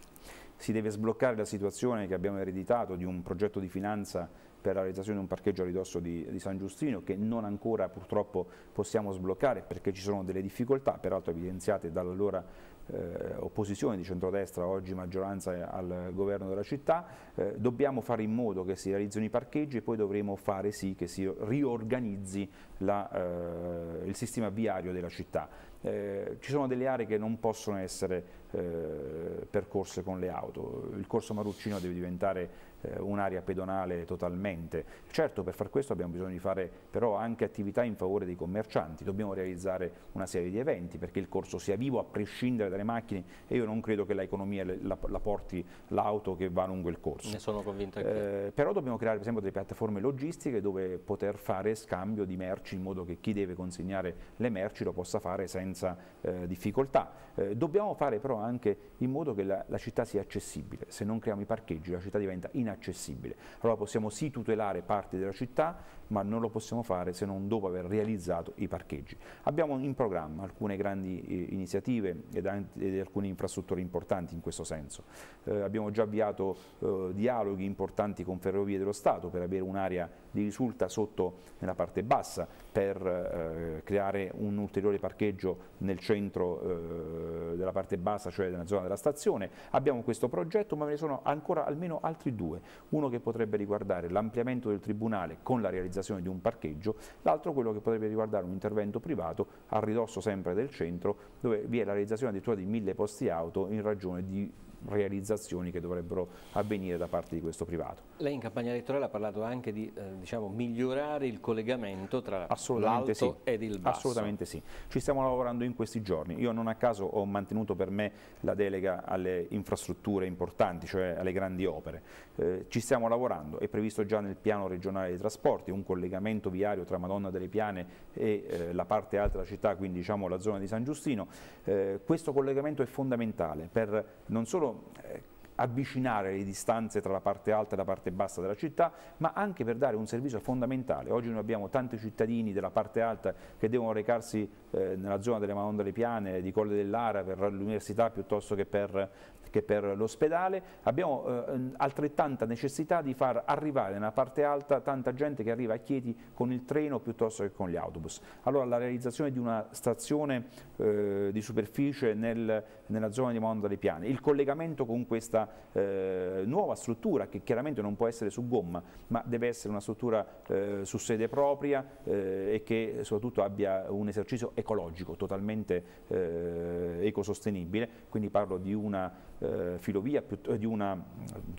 si deve sbloccare la situazione che abbiamo ereditato di un progetto di finanza per la realizzazione di un parcheggio a ridosso di, di San Giustino che non ancora purtroppo possiamo sbloccare perché ci sono delle difficoltà, peraltro evidenziate dall'allora eh, opposizione di centrodestra, oggi maggioranza eh, al governo della città, eh, dobbiamo fare in modo che si realizzino i parcheggi e poi dovremo fare sì che si riorganizzi la, eh, il sistema viario della città eh, ci sono delle aree che non possono essere eh, percorse con le auto, il corso Maruccino deve diventare eh, un'area pedonale totalmente. Certo per far questo abbiamo bisogno di fare però anche attività in favore dei commercianti, dobbiamo realizzare una serie di eventi perché il corso sia vivo a prescindere dalle macchine e io non credo che l'economia la, la, porti l'auto che va lungo il corso. Ne sono convinto anche eh, Però dobbiamo creare per esempio delle piattaforme logistiche dove poter fare scambio di merci in modo che chi deve consegnare le merci lo possa fare senza eh, difficoltà. Eh, dobbiamo fare però anche in modo che la, la città sia accessibile, se non creiamo i parcheggi la città diventa inaccessibile inaccessibile. Allora possiamo sì tutelare parti della città, ma non lo possiamo fare se non dopo aver realizzato i parcheggi. Abbiamo in programma alcune grandi eh, iniziative ed, ed, alcune infrastrutture importanti in questo senso. Eh, abbiamo già avviato eh, dialoghi importanti con Ferrovie dello Stato per avere un'area di risulta sotto nella parte bassa per eh, creare un ulteriore parcheggio nel centro eh, della parte bassa, cioè nella zona della stazione. Abbiamo questo progetto, ma ve ne sono ancora almeno altri due. Uno che potrebbe riguardare l'ampliamento del Tribunale con la realizzazione realizzazione di un parcheggio, l'altro quello che potrebbe riguardare un intervento privato a ridosso sempre del centro dove vi è la realizzazione addirittura di mille posti auto in ragione di realizzazioni che dovrebbero avvenire da parte di questo privato. Lei in campagna elettorale ha parlato anche di eh, diciamo, migliorare il collegamento tra l'alto sì. ed il basso. Assolutamente sì, ci stiamo lavorando in questi giorni. Io non a caso ho mantenuto per me la delega alle infrastrutture importanti, cioè alle grandi opere. Eh, ci stiamo lavorando, è previsto già nel piano regionale dei trasporti un collegamento viario tra Madonna delle Piane e eh, la parte alta della città, quindi diciamo la zona di San Giustino. Eh, questo collegamento è fondamentale per non solo claro, então, é, avvicinare le distanze tra la parte alta e la parte bassa della città, ma anche per dare un servizio fondamentale. Oggi noi abbiamo tanti cittadini della parte alta che devono recarsi eh, nella zona delle Manondole Piane, di Colle dell'Ara, per l'università piuttosto che per, che per l'ospedale. Abbiamo eh, altrettanta necessità di far arrivare nella parte alta tanta gente che arriva a Chieti con il treno piuttosto che con gli autobus. Allora la realizzazione di una stazione eh, di superficie nel, nella zona di Manondole Piane, il collegamento con questa eh, nuova struttura che chiaramente non può essere su gomma, ma deve essere una struttura eh, su sede propria eh, e che soprattutto abbia un esercizio ecologico totalmente eh, ecosostenibile, quindi parlo di una eh, filovia, eh, di una,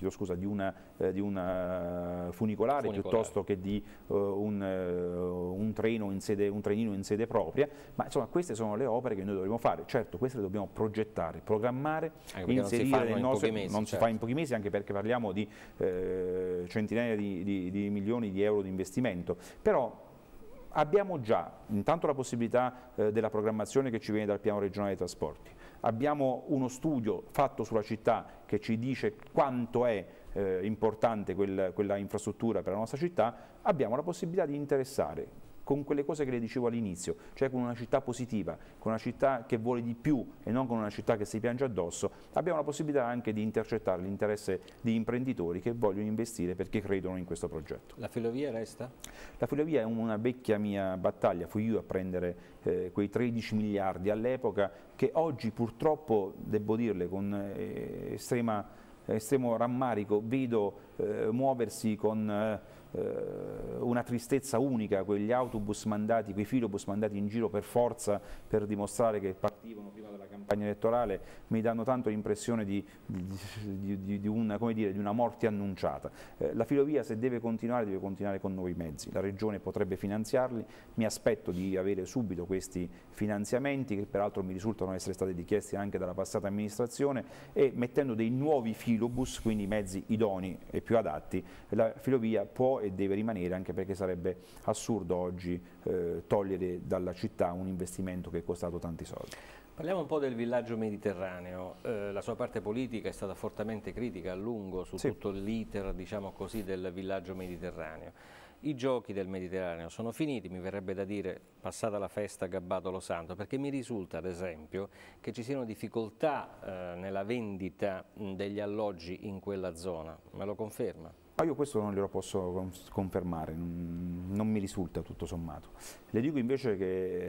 scusa, di una, eh, di una eh, funicolare, funicolare, piuttosto che di eh, un, eh, un, in sede, un trenino in sede propria, ma insomma queste sono le opere che noi dovremmo fare, certo queste le dobbiamo progettare, programmare, inserire nel in nostro, mesi, non certo. si fa in certo. pochi mesi anche perché parliamo di centinaia di, di, di milioni di euro di investimento, però abbiamo già intanto la possibilità eh, della programmazione che ci viene dal piano regionale dei trasporti, abbiamo uno studio fatto sulla città che ci dice quanto è eh, importante quel, quella infrastruttura per la nostra città, abbiamo la possibilità di interessare con quelle cose che le dicevo all'inizio, cioè con una città positiva, con una città che vuole di più e non con una città che si piange addosso, abbiamo la possibilità anche di intercettare l'interesse di imprenditori che vogliono investire perché credono in questo progetto. La filovia resta? La filovia è una vecchia mia battaglia, fui io a prendere eh, quei 13 miliardi all'epoca che oggi purtroppo, devo dirle con eh, estrema, estremo rammarico, vedo eh, muoversi con eh, una tristezza unica, quegli autobus mandati, quei filobus mandati in giro per forza per dimostrare che partivano prima della campagna elettorale, mi danno tanto l'impressione di, di, di, di, una morte annunciata. Eh, la filovia se deve continuare deve continuare con nuovi mezzi, la Regione potrebbe finanziarli, mi aspetto di avere subito questi finanziamenti che peraltro mi risultano essere stati richiesti anche dalla passata amministrazione e mettendo dei nuovi filobus, quindi mezzi idoni e più adatti, la filovia può e deve rimanere anche perché sarebbe assurdo oggi eh, togliere dalla città un investimento che è costato tanti soldi. Parliamo un po' del villaggio mediterraneo, eh, la sua parte politica è stata fortemente critica a lungo su sì. tutto l'iter diciamo così, del villaggio mediterraneo. I giochi del Mediterraneo sono finiti, mi verrebbe da dire passata la festa Gabbato Lo Santo, perché mi risulta ad esempio che ci siano difficoltà eh, nella vendita degli alloggi in quella zona, me lo conferma? Ma ah, io questo non glielo posso confermare, non mi risulta tutto sommato. Le dico invece che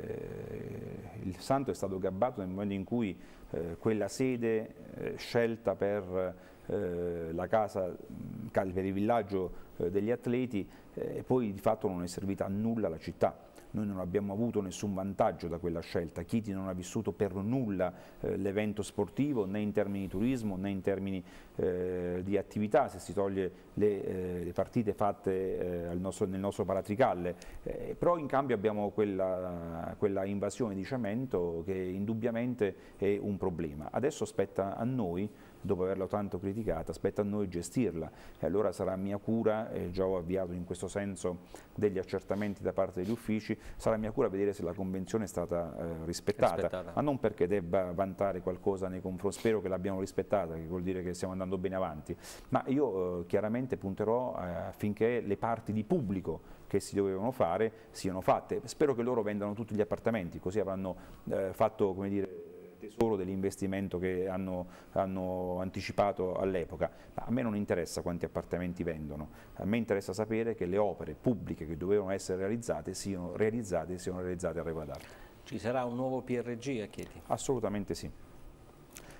eh, il santo è stato gabbato nel momento in cui eh, quella sede eh, scelta per la casa, per il villaggio degli atleti, poi di fatto non è servita a nulla alla città noi non abbiamo avuto nessun vantaggio da quella scelta, Chiti non ha vissuto per nulla eh, l'evento sportivo né in termini di turismo né in termini eh, di attività, se si toglie le, eh, le partite fatte eh, nostro, nel nostro paratricalle, eh, però in cambio abbiamo quella, quella invasione di cemento che indubbiamente è un problema. Adesso spetta a noi dopo averla tanto criticata, aspetta a noi gestirla e allora sarà mia cura, eh, già ho avviato in questo senso degli accertamenti da parte degli uffici, sarà mia cura vedere se la convenzione è stata eh, rispettata, rispettata, ma non perché debba vantare qualcosa nei confronti, spero che l'abbiamo rispettata, che vuol dire che stiamo andando bene avanti, ma io eh, chiaramente punterò eh, affinché le parti di pubblico che si dovevano fare siano fatte, spero che loro vendano tutti gli appartamenti, così avranno eh, fatto come dire, parte solo dell'investimento che hanno, hanno anticipato all'epoca, ma a me non interessa quanti appartamenti vendono, a me interessa sapere che le opere pubbliche che dovevano essere realizzate siano realizzate e siano realizzate a regola d'arte. Ci sarà un nuovo PRG a Chieti? Assolutamente sì.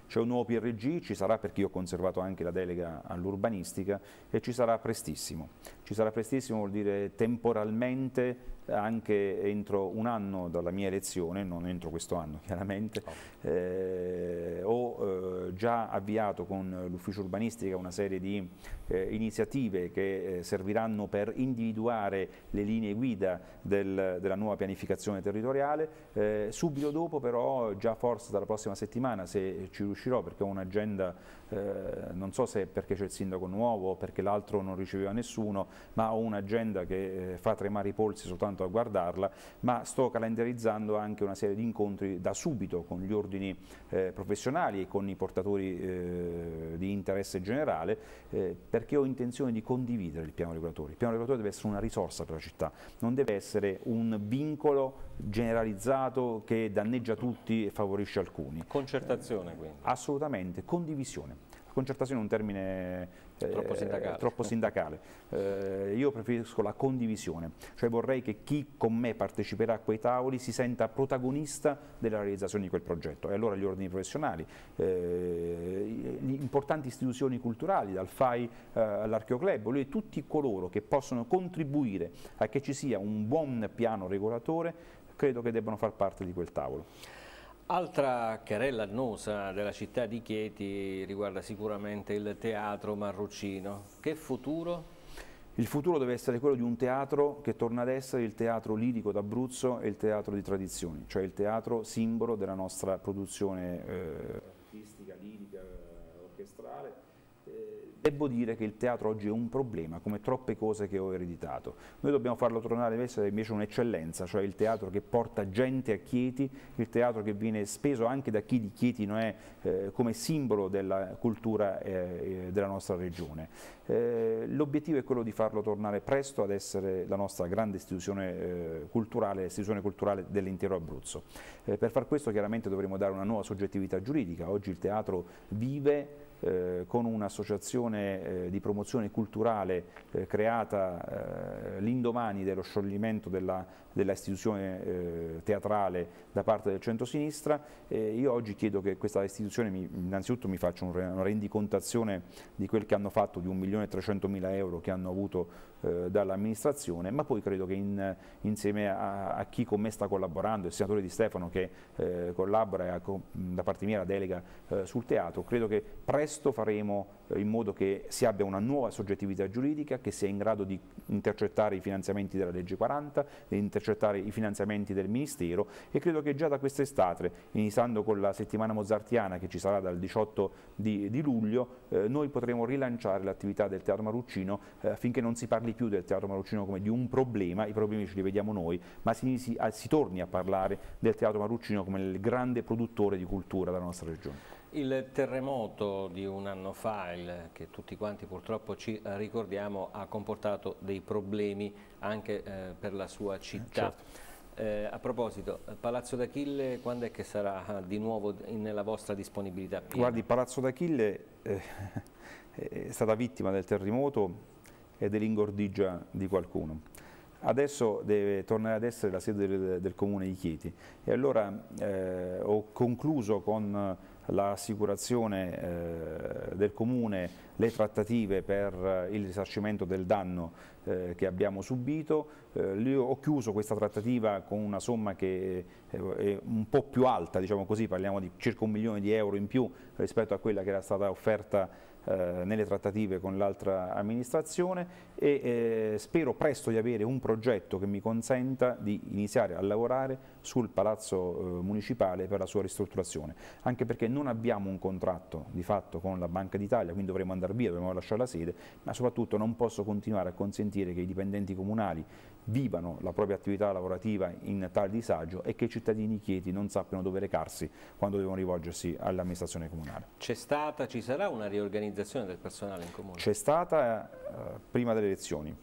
C'è un nuovo PRG, ci sarà perché io ho conservato anche la delega all'urbanistica e ci sarà prestissimo ci sarà prestissimo vuol dire temporalmente anche entro un anno dalla mia elezione, non entro questo anno chiaramente, oh. eh, ho eh, già avviato con l'ufficio urbanistica una serie di eh, iniziative che eh, serviranno per individuare le linee guida del, della nuova pianificazione territoriale, eh, subito dopo però già forse dalla prossima settimana se ci riuscirò perché ho un'agenda eh, non so se perché c'è il sindaco nuovo o perché l'altro non riceveva nessuno, ma ho un'agenda che eh, fa tremare i polsi soltanto a guardarla, ma sto calendarizzando anche una serie di incontri da subito con gli ordini eh, professionali e con i portatori eh, di interesse generale, eh, perché ho intenzione di condividere il piano regolatore. Il piano regolatore deve essere una risorsa per la città, non deve essere un vincolo generalizzato che danneggia tutti e favorisce alcuni. Concertazione eh, quindi? Assolutamente, condivisione. Concertazione è un termine eh, troppo sindacale. Troppo sindacale. Eh, io preferisco la condivisione, cioè vorrei che chi con me parteciperà a quei tavoli si senta protagonista della realizzazione di quel progetto. E allora gli ordini professionali, eh, le importanti istituzioni culturali, dal FAI eh, all'Archeoclub, lui e tutti coloro che possono contribuire a che ci sia un buon piano regolatore credo che debbano far parte di quel tavolo. Altra querella annosa della città di Chieti riguarda sicuramente il teatro Marruccino. Che futuro? Il futuro deve essere quello di un teatro che torna ad essere il teatro lirico d'Abruzzo e il teatro di tradizioni, cioè il teatro simbolo della nostra produzione eh, artistica, lirica, orchestrale Devo dire che il teatro oggi è un problema, come troppe cose che ho ereditato. Noi dobbiamo farlo tornare ad essere invece un'eccellenza, cioè il teatro che porta gente a Chieti, il teatro che viene speso anche da chi di Chieti non è eh, come simbolo della cultura eh, eh della nostra regione. Eh, L'obiettivo è quello di farlo tornare presto ad essere la nostra grande istituzione eh, culturale, istituzione culturale dell'intero Abruzzo. Eh, per far questo chiaramente dovremo dare una nuova soggettività giuridica. Oggi il teatro vive eh, con un'associazione eh, di promozione culturale eh, creata eh, l'indomani dello scioglimento della, della istituzione eh, teatrale da parte del centro-sinistra. io oggi chiedo che questa istituzione mi, innanzitutto mi faccia un, una rendicontazione di quel che hanno fatto di 1.300.000 euro che hanno avuto eh, dall'amministrazione, ma poi credo che in, insieme a, a, chi con me sta collaborando, il senatore Di Stefano che eh, collabora e da parte mia la delega eh, sul teatro, credo che presto faremo eh, in modo che si abbia una nuova soggettività giuridica che sia in grado di intercettare i finanziamenti della legge 40, di intercettare i finanziamenti del Ministero e credo che già da quest'estate, iniziando con la settimana mozartiana che ci sarà dal 18 di, di luglio, eh, noi potremo rilanciare l'attività del Teatro Maruccino eh, affinché non si parli più del Teatro Maruccino come di un problema, i problemi ce li vediamo noi, ma si, si, si torni a parlare del Teatro Maruccino come il grande produttore di cultura della nostra regione. Il terremoto di un anno fa, il, che tutti quanti purtroppo ci ricordiamo, ha comportato dei problemi anche eh, per la sua città. Eh, certo. Eh, a proposito, Palazzo d'Achille quando è che sarà ah, di nuovo nella vostra disponibilità? Piena? Guardi, Palazzo d'Achille eh, è stata vittima del terremoto e dell'ingordigia di qualcuno. Adesso deve tornare ad essere la sede del, del Comune di Chieti e allora eh, ho concluso con l'assicurazione eh, del comune, le trattative per eh, il risarcimento del danno eh, che abbiamo subito. Io ho chiuso questa trattativa con una somma che è un po' più alta, diciamo così, parliamo di circa un milione di euro in più rispetto a quella che era stata offerta eh, nelle trattative con l'altra amministrazione e eh, spero presto di avere un progetto che mi consenta di iniziare a lavorare sul palazzo eh, municipale per la sua ristrutturazione, anche perché non abbiamo un contratto di fatto con la Banca d'Italia, quindi dovremo andare via, dovremo lasciare la sede, ma soprattutto non posso continuare a consentire che i dipendenti comunali vivano la propria attività lavorativa in tale disagio e che i cittadini chieti non sappiano dove recarsi quando devono rivolgersi all'amministrazione comunale. C'è stata, ci sarà una riorganizzazione del personale in comune? C'è stata eh, prima delle elezioni,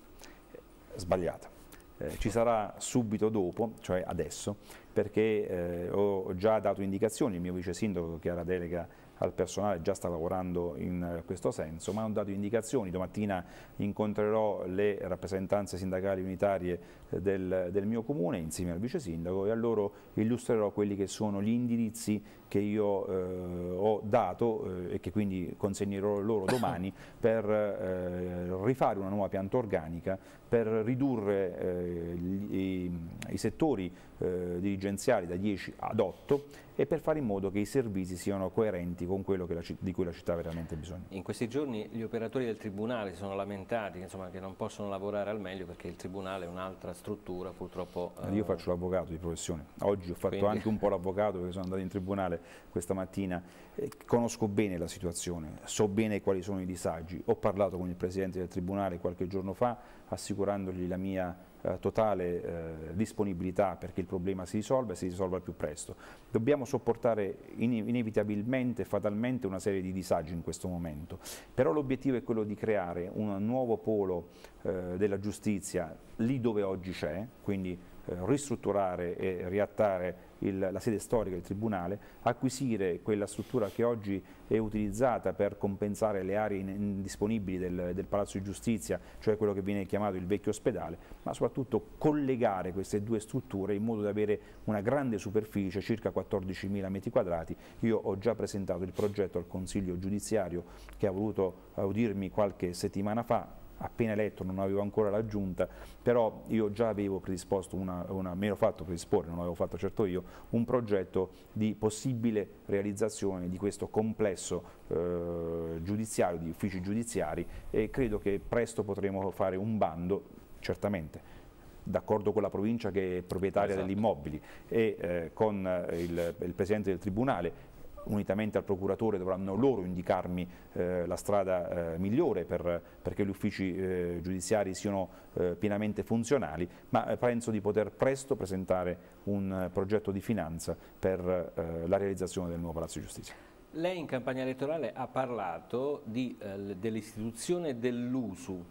sbagliata. Eh, ci sarà subito dopo, cioè adesso, perché eh, ho già dato indicazioni, il mio vice sindaco che ha la delega al personale, già sta lavorando in questo senso, ma hanno dato indicazioni. Domattina incontrerò le rappresentanze sindacali unitarie eh, del, del mio comune insieme al vice sindaco e a loro illustrerò quelli che sono gli indirizzi che io eh, ho dato eh, e che quindi consegnerò loro domani per eh, rifare una nuova pianta organica, per ridurre eh, gli, i, i, settori eh, dirigenziali da 10 ad 8 e per fare in modo che i servizi siano coerenti con quello di cui la città ha veramente bisogno. In questi giorni gli operatori del Tribunale si sono lamentati insomma, che non possono lavorare al meglio perché il Tribunale è un'altra struttura purtroppo... Eh... Io eh, faccio l'avvocato di professione, oggi ho fatto Quindi... anche un po' l'avvocato perché sono andato in Tribunale questa mattina, eh, conosco bene la situazione, so bene quali sono i disagi, ho parlato con il Presidente del Tribunale qualche giorno fa assicurandogli la mia eh, totale eh, disponibilità perché il problema si risolva e si risolva al più presto. Dobbiamo sopportare in inevitabilmente, fatalmente una serie di disagi in questo momento, però l'obiettivo è quello di creare un nuovo polo eh, della giustizia lì dove oggi c'è, quindi eh, ristrutturare e riattare il, la sede storica del Tribunale, acquisire quella struttura che oggi è utilizzata per compensare le aree indisponibili del, del, Palazzo di Giustizia, cioè quello che viene chiamato il vecchio ospedale, ma soprattutto collegare queste due strutture in modo da avere una grande superficie, circa 14.000 metri quadrati. Io ho già presentato il progetto al Consiglio giudiziario che ha voluto audirmi qualche settimana fa, appena eletto, non avevo ancora la giunta, però io già avevo predisposto, una, una, mi ero fatto predisporre, non l'avevo fatto certo io, un progetto di possibile realizzazione di questo complesso eh, giudiziario, di uffici giudiziari e credo che presto potremo fare un bando, certamente, d'accordo con la provincia che è proprietaria esatto. degli immobili e eh, con il, il, Presidente del Tribunale unitamente al procuratore dovranno loro indicarmi eh, la strada eh, migliore per, perché gli uffici eh, giudiziari siano eh, pienamente funzionali, ma eh, penso di poter presto presentare un progetto di finanza per eh, la realizzazione del nuovo Palazzo di Giustizia. Lei in campagna elettorale ha parlato dell'istituzione dell'USU.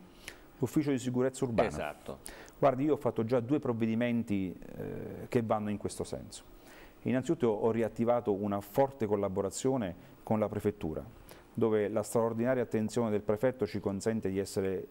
L'ufficio di sicurezza urbana. Esatto. Guardi, io ho fatto già due provvedimenti che vanno in questo senso. Innanzitutto ho riattivato una forte collaborazione con la Prefettura, dove la straordinaria attenzione del Prefetto ci consente di essere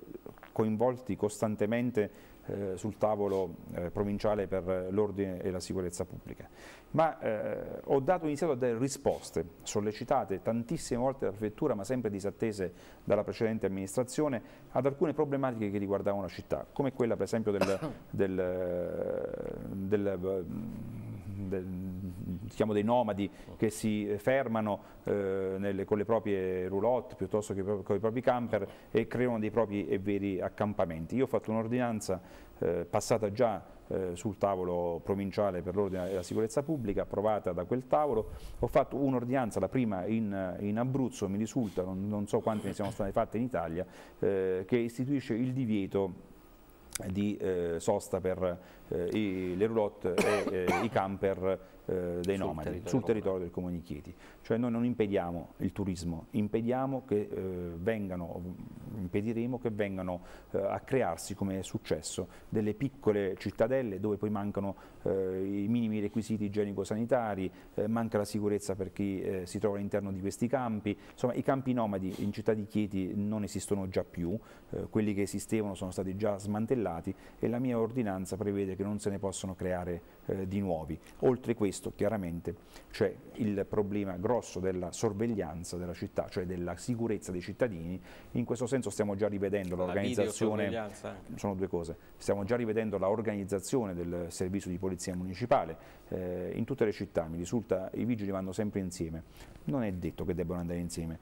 coinvolti costantemente eh, sul tavolo eh, provinciale per l'ordine e la sicurezza pubblica. Ma eh, ho dato, iniziato a dare risposte sollecitate tantissime volte dalla Prefettura, ma sempre disattese dalla precedente amministrazione, ad alcune problematiche che riguardavano la città, come quella per esempio del, del, eh, del diciamo dei nomadi che si eh, fermano eh, nelle, con le proprie roulotte piuttosto che con i propri camper e creano dei propri e veri accampamenti. Io ho fatto un'ordinanza eh, passata già eh, sul tavolo provinciale per l'ordine e la sicurezza pubblica, approvata da quel tavolo. Ho fatto un'ordinanza, la prima in, in, Abruzzo, mi risulta, non, non, so quante ne siano state fatte in Italia, eh, che istituisce il divieto di eh, sosta per eh, i, le roulotte e eh, i camper eh, dei sul nomadi territorio sul territorio del Comune di Chieti. Cioè noi non impediamo il turismo, impediamo che vengano, impediremo che vengano a crearsi, come è successo, delle piccole cittadelle dove poi mancano i minimi requisiti igienico-sanitari, manca la sicurezza per chi si trova all'interno di questi campi, insomma i campi nomadi in città di Chieti non esistono già più, quelli che esistevano sono stati già smantellati e la mia ordinanza prevede che non se ne possono creare eh, di nuovi. Oltre questo chiaramente c'è il problema grosso della sorveglianza della città, cioè della sicurezza dei cittadini, in questo senso stiamo già rivedendo l'organizzazione, sono due cose, stiamo già rivedendo l'organizzazione del servizio di polizia municipale, eh, in tutte le città mi risulta i vigili vanno sempre insieme, non è detto che debbano andare insieme,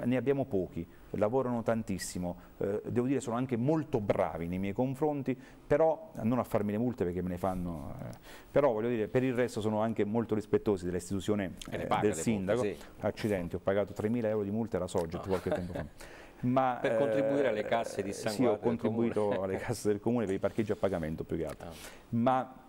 eh, ne abbiamo pochi, lavorano tantissimo, eh, devo dire sono anche molto bravi nei miei confronti, però non a farmi le multe perché me ne fanno, eh, però voglio dire per il resto sono anche molto rispettosi dell'istituzione eh, del sindaco, multe, sì. accidenti, ho pagato 3.000 euro di multe alla Sogget qualche tempo fa. Ma, per contribuire alle eh, casse di San Sì, ho contribuito alle casse del comune per i parcheggi a pagamento più che altro. Ah. Ma,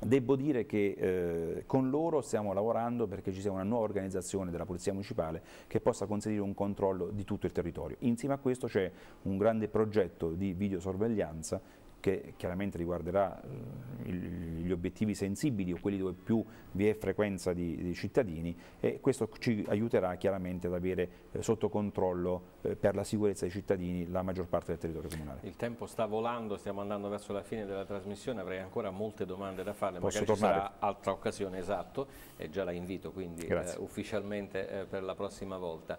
Devo dire che eh, con loro stiamo lavorando perché ci sia una nuova organizzazione della Polizia Municipale che possa consentire un controllo di tutto il territorio. Insieme a questo c'è un grande progetto di videosorveglianza che chiaramente riguarderà eh, gli obiettivi sensibili o quelli dove più vi è frequenza di, di cittadini e questo ci aiuterà chiaramente ad avere eh, sotto controllo eh, per la sicurezza dei cittadini la maggior parte del territorio comunale. Il tempo sta volando, stiamo andando verso la fine della trasmissione, avrei ancora molte domande da farle, Posso magari tornare? ci sarà altra occasione, esatto, e già la invito quindi eh, ufficialmente per la prossima volta.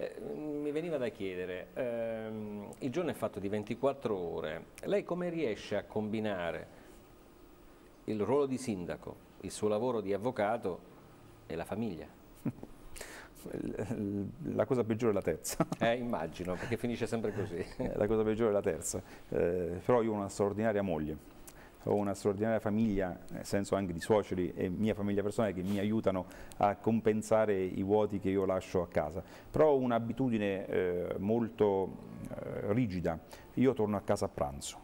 Eh, mi veniva da chiedere, ehm, il giorno è fatto di 24 ore, lei come riesce a combinare il ruolo di sindaco, il suo lavoro di avvocato e la famiglia? La cosa peggiore è la terza. Eh, immagino, perché finisce sempre così. La cosa peggiore è la terza, eh, però io ho una straordinaria moglie ho una straordinaria famiglia, nel senso anche di suoceri e mia famiglia personale che mi aiutano a compensare i vuoti che io lascio a casa, però ho un'abitudine eh, molto eh, rigida, io torno a casa a pranzo,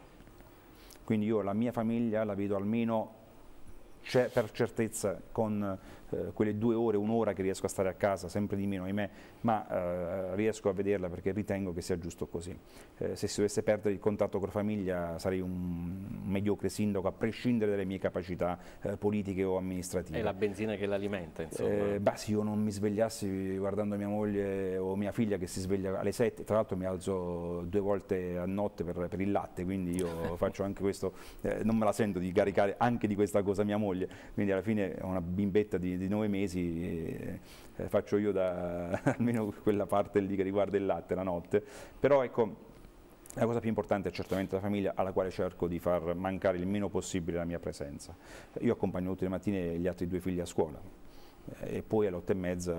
quindi io la mia famiglia la vedo almeno per certezza con eh, quelle due ore, un'ora che riesco a stare a casa, sempre di meno, ahimè ma eh, riesco a vederla perché ritengo che sia giusto così. Eh, se si dovesse perdere il contatto con la famiglia sarei un mediocre sindaco a prescindere dalle mie capacità eh, politiche o amministrative. È la benzina che l'alimenta eh, insomma. Bah, se io non mi svegliassi guardando mia moglie o mia figlia che si sveglia alle 7, tra l'altro mi alzo due volte a notte per, per il latte, quindi io faccio anche questo, eh, non me la sento di caricare anche di questa cosa mia moglie, quindi alla fine ho una bimbetta di, di 9 mesi eh, eh, faccio io da almeno quella parte lì che riguarda il latte la notte, però ecco la cosa più importante è certamente la famiglia alla quale cerco di far mancare il meno possibile la mia presenza. Io accompagno tutte le mattine gli altri due figli a scuola, e poi alle 8 e mezza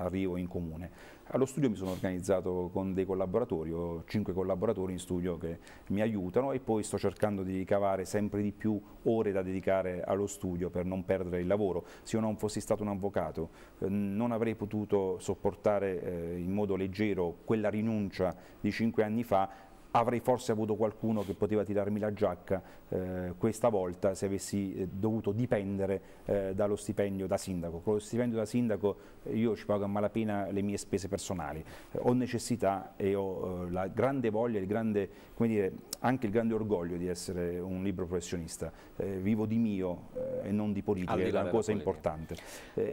arrivo in comune. Allo studio mi sono organizzato con dei collaboratori, ho 5 collaboratori in studio che mi aiutano e poi sto cercando di cavare sempre di più ore da dedicare allo studio per non perdere il lavoro. Se io non fossi stato un avvocato eh, non avrei potuto sopportare eh, in modo leggero quella rinuncia di 5 anni fa avrei forse avuto qualcuno che poteva tirarmi la giacca eh, questa volta se avessi eh, dovuto dipendere eh, dallo stipendio da sindaco. Con lo stipendio da sindaco eh, io ci pago a malapena le mie spese personali, eh, ho necessità e ho eh, la grande voglia, il grande, dire, anche il grande orgoglio di essere un libero professionista, vivo di mio e non di politica, è una cosa politica. importante.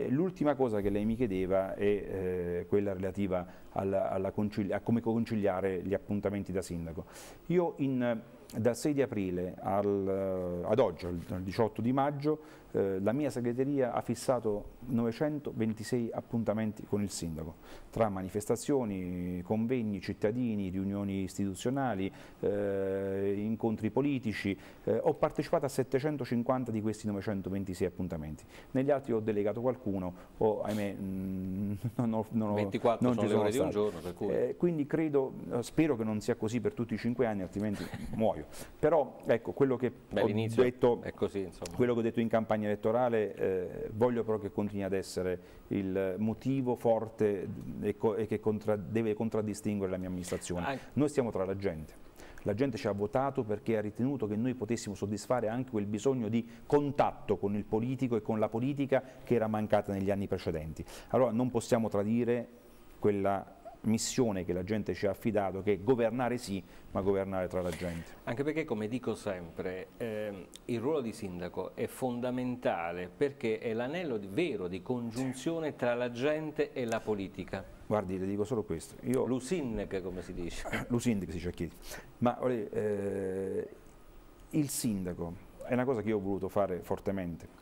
l'ultima cosa che lei mi chiedeva è quella relativa alla, alla concilia, a come conciliare gli appuntamenti da sindaco. Io in, dal 6 di aprile al, ad oggi, al 18 di maggio, eh, la mia segreteria ha fissato 926 appuntamenti con il sindaco, tra manifestazioni, convegni cittadini, riunioni istituzionali, eh, incontri politici, eh, ho partecipato a 750 di questi 926 appuntamenti, negli altri ho delegato qualcuno o ahimè mh, mm, non, ho, non ho, 24 non sono ci sono ore stati. di un giorno. Cui... Eh, quindi credo, eh, spero che non sia così per tutti i cinque anni, altrimenti muoio. Però ecco, quello che Beh, ho detto, è così, quello che ho detto in campagna campagna elettorale eh, voglio però che continui ad essere il motivo forte e, co e che contra deve contraddistinguere la mia amministrazione. Noi stiamo tra la gente. La gente ci ha votato perché ha ritenuto che noi potessimo soddisfare anche quel bisogno di contatto con il politico e con la politica che era mancata negli anni precedenti. Allora non possiamo tradire quella missione che la gente ci ha affidato, che è governare sì, ma governare tra la gente. Anche perché, come dico sempre, ehm, il ruolo di sindaco è fondamentale perché è l'anello vero di congiunzione tra la gente e la politica. Guardi, le dico solo questo. Io... Lusindic, come si dice. Lusindec, si cerchi. Ma eh, il sindaco è una cosa che io ho voluto fare fortemente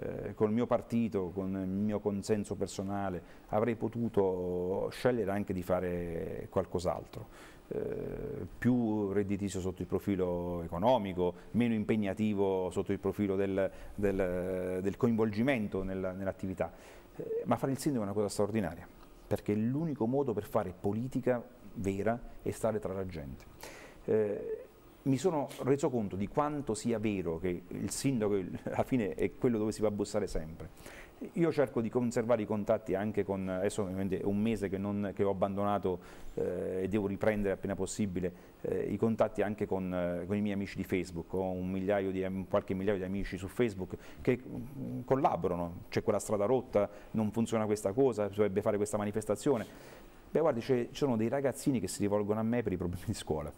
eh, col mio partito, con il mio consenso personale, avrei potuto scegliere anche di fare qualcos'altro, eh, più redditizio sotto il profilo economico, meno impegnativo sotto il profilo del, del, del coinvolgimento nell'attività. Eh, ma fare il sindaco è una cosa straordinaria, perché è l'unico modo per fare politica vera e stare tra la gente eh, mi sono reso conto di quanto sia vero che il sindaco alla fine è quello dove si va a bussare sempre. Io cerco di conservare i contatti anche con, adesso ovviamente è un mese che, non, che ho abbandonato eh, e devo riprendere appena possibile eh, i contatti anche con, eh, con, i miei amici di Facebook, ho un migliaio di, qualche migliaio di amici su Facebook che mm, collaborano, c'è quella strada rotta, non funziona questa cosa, bisognerebbe fare questa manifestazione. Beh guardi, ci sono dei ragazzini che si rivolgono a me per i problemi di scuola.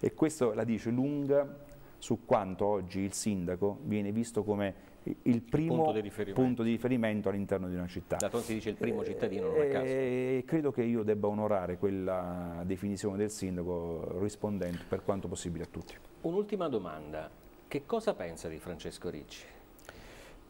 E questo la dice lunga su quanto oggi il sindaco viene visto come il primo punto di riferimento, riferimento all'interno di una città. Da si dice il primo eh, cittadino, non a eh, caso. E credo che io debba onorare quella definizione del sindaco rispondendo per quanto possibile a tutti. Un'ultima domanda, che cosa pensa di Francesco Ricci?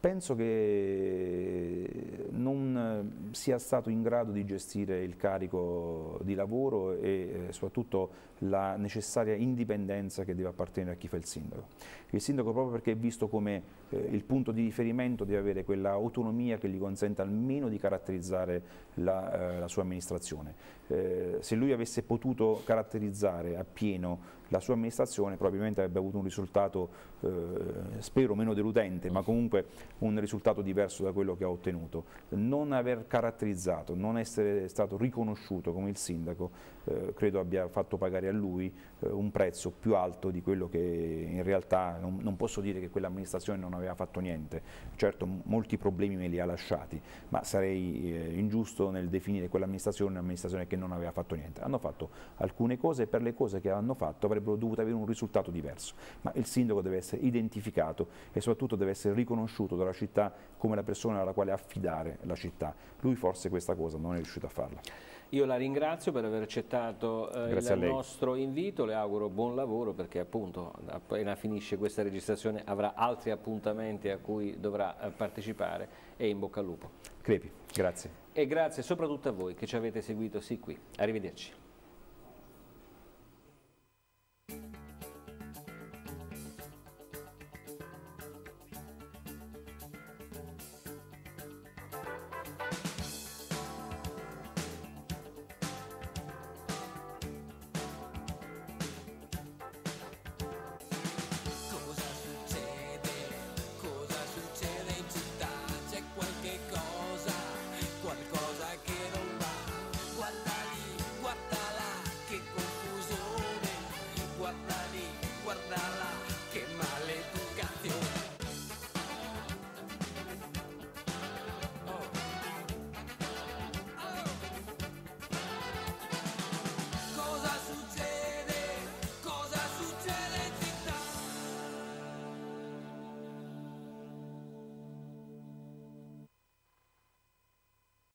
Penso che non sia stato in grado di gestire il carico di lavoro e eh, soprattutto la necessaria indipendenza che deve appartenere a chi fa il sindaco. Il sindaco proprio perché è visto come eh, il punto di riferimento deve avere quella autonomia che gli consente almeno di caratterizzare la, eh, la sua amministrazione. Eh, se lui avesse potuto caratterizzare appieno la sua amministrazione probabilmente avrebbe avuto un risultato, eh, spero meno deludente, ma comunque un risultato diverso da quello che ha ottenuto. Non aver caratterizzato, non essere stato riconosciuto come il sindaco, eh, credo abbia fatto pagare pagare a lui eh, un prezzo più alto di quello che in realtà non, non posso dire che quell'amministrazione non aveva fatto niente, certo molti problemi me li ha lasciati, ma sarei eh, ingiusto nel definire quell'amministrazione un'amministrazione che non aveva fatto niente, hanno fatto alcune cose e per le cose che hanno fatto avrebbero dovuto avere un risultato diverso, ma il sindaco deve essere identificato e soprattutto deve essere riconosciuto dalla città come la persona alla quale affidare la città, lui forse questa cosa non è riuscito a farla. Io la ringrazio per aver accettato eh, il nostro invito, le auguro buon lavoro perché appunto appena finisce questa registrazione avrà altri appuntamenti a cui dovrà eh, partecipare e in bocca al lupo. Crepi, grazie. E grazie soprattutto a voi che ci avete seguito sì qui. Arrivederci.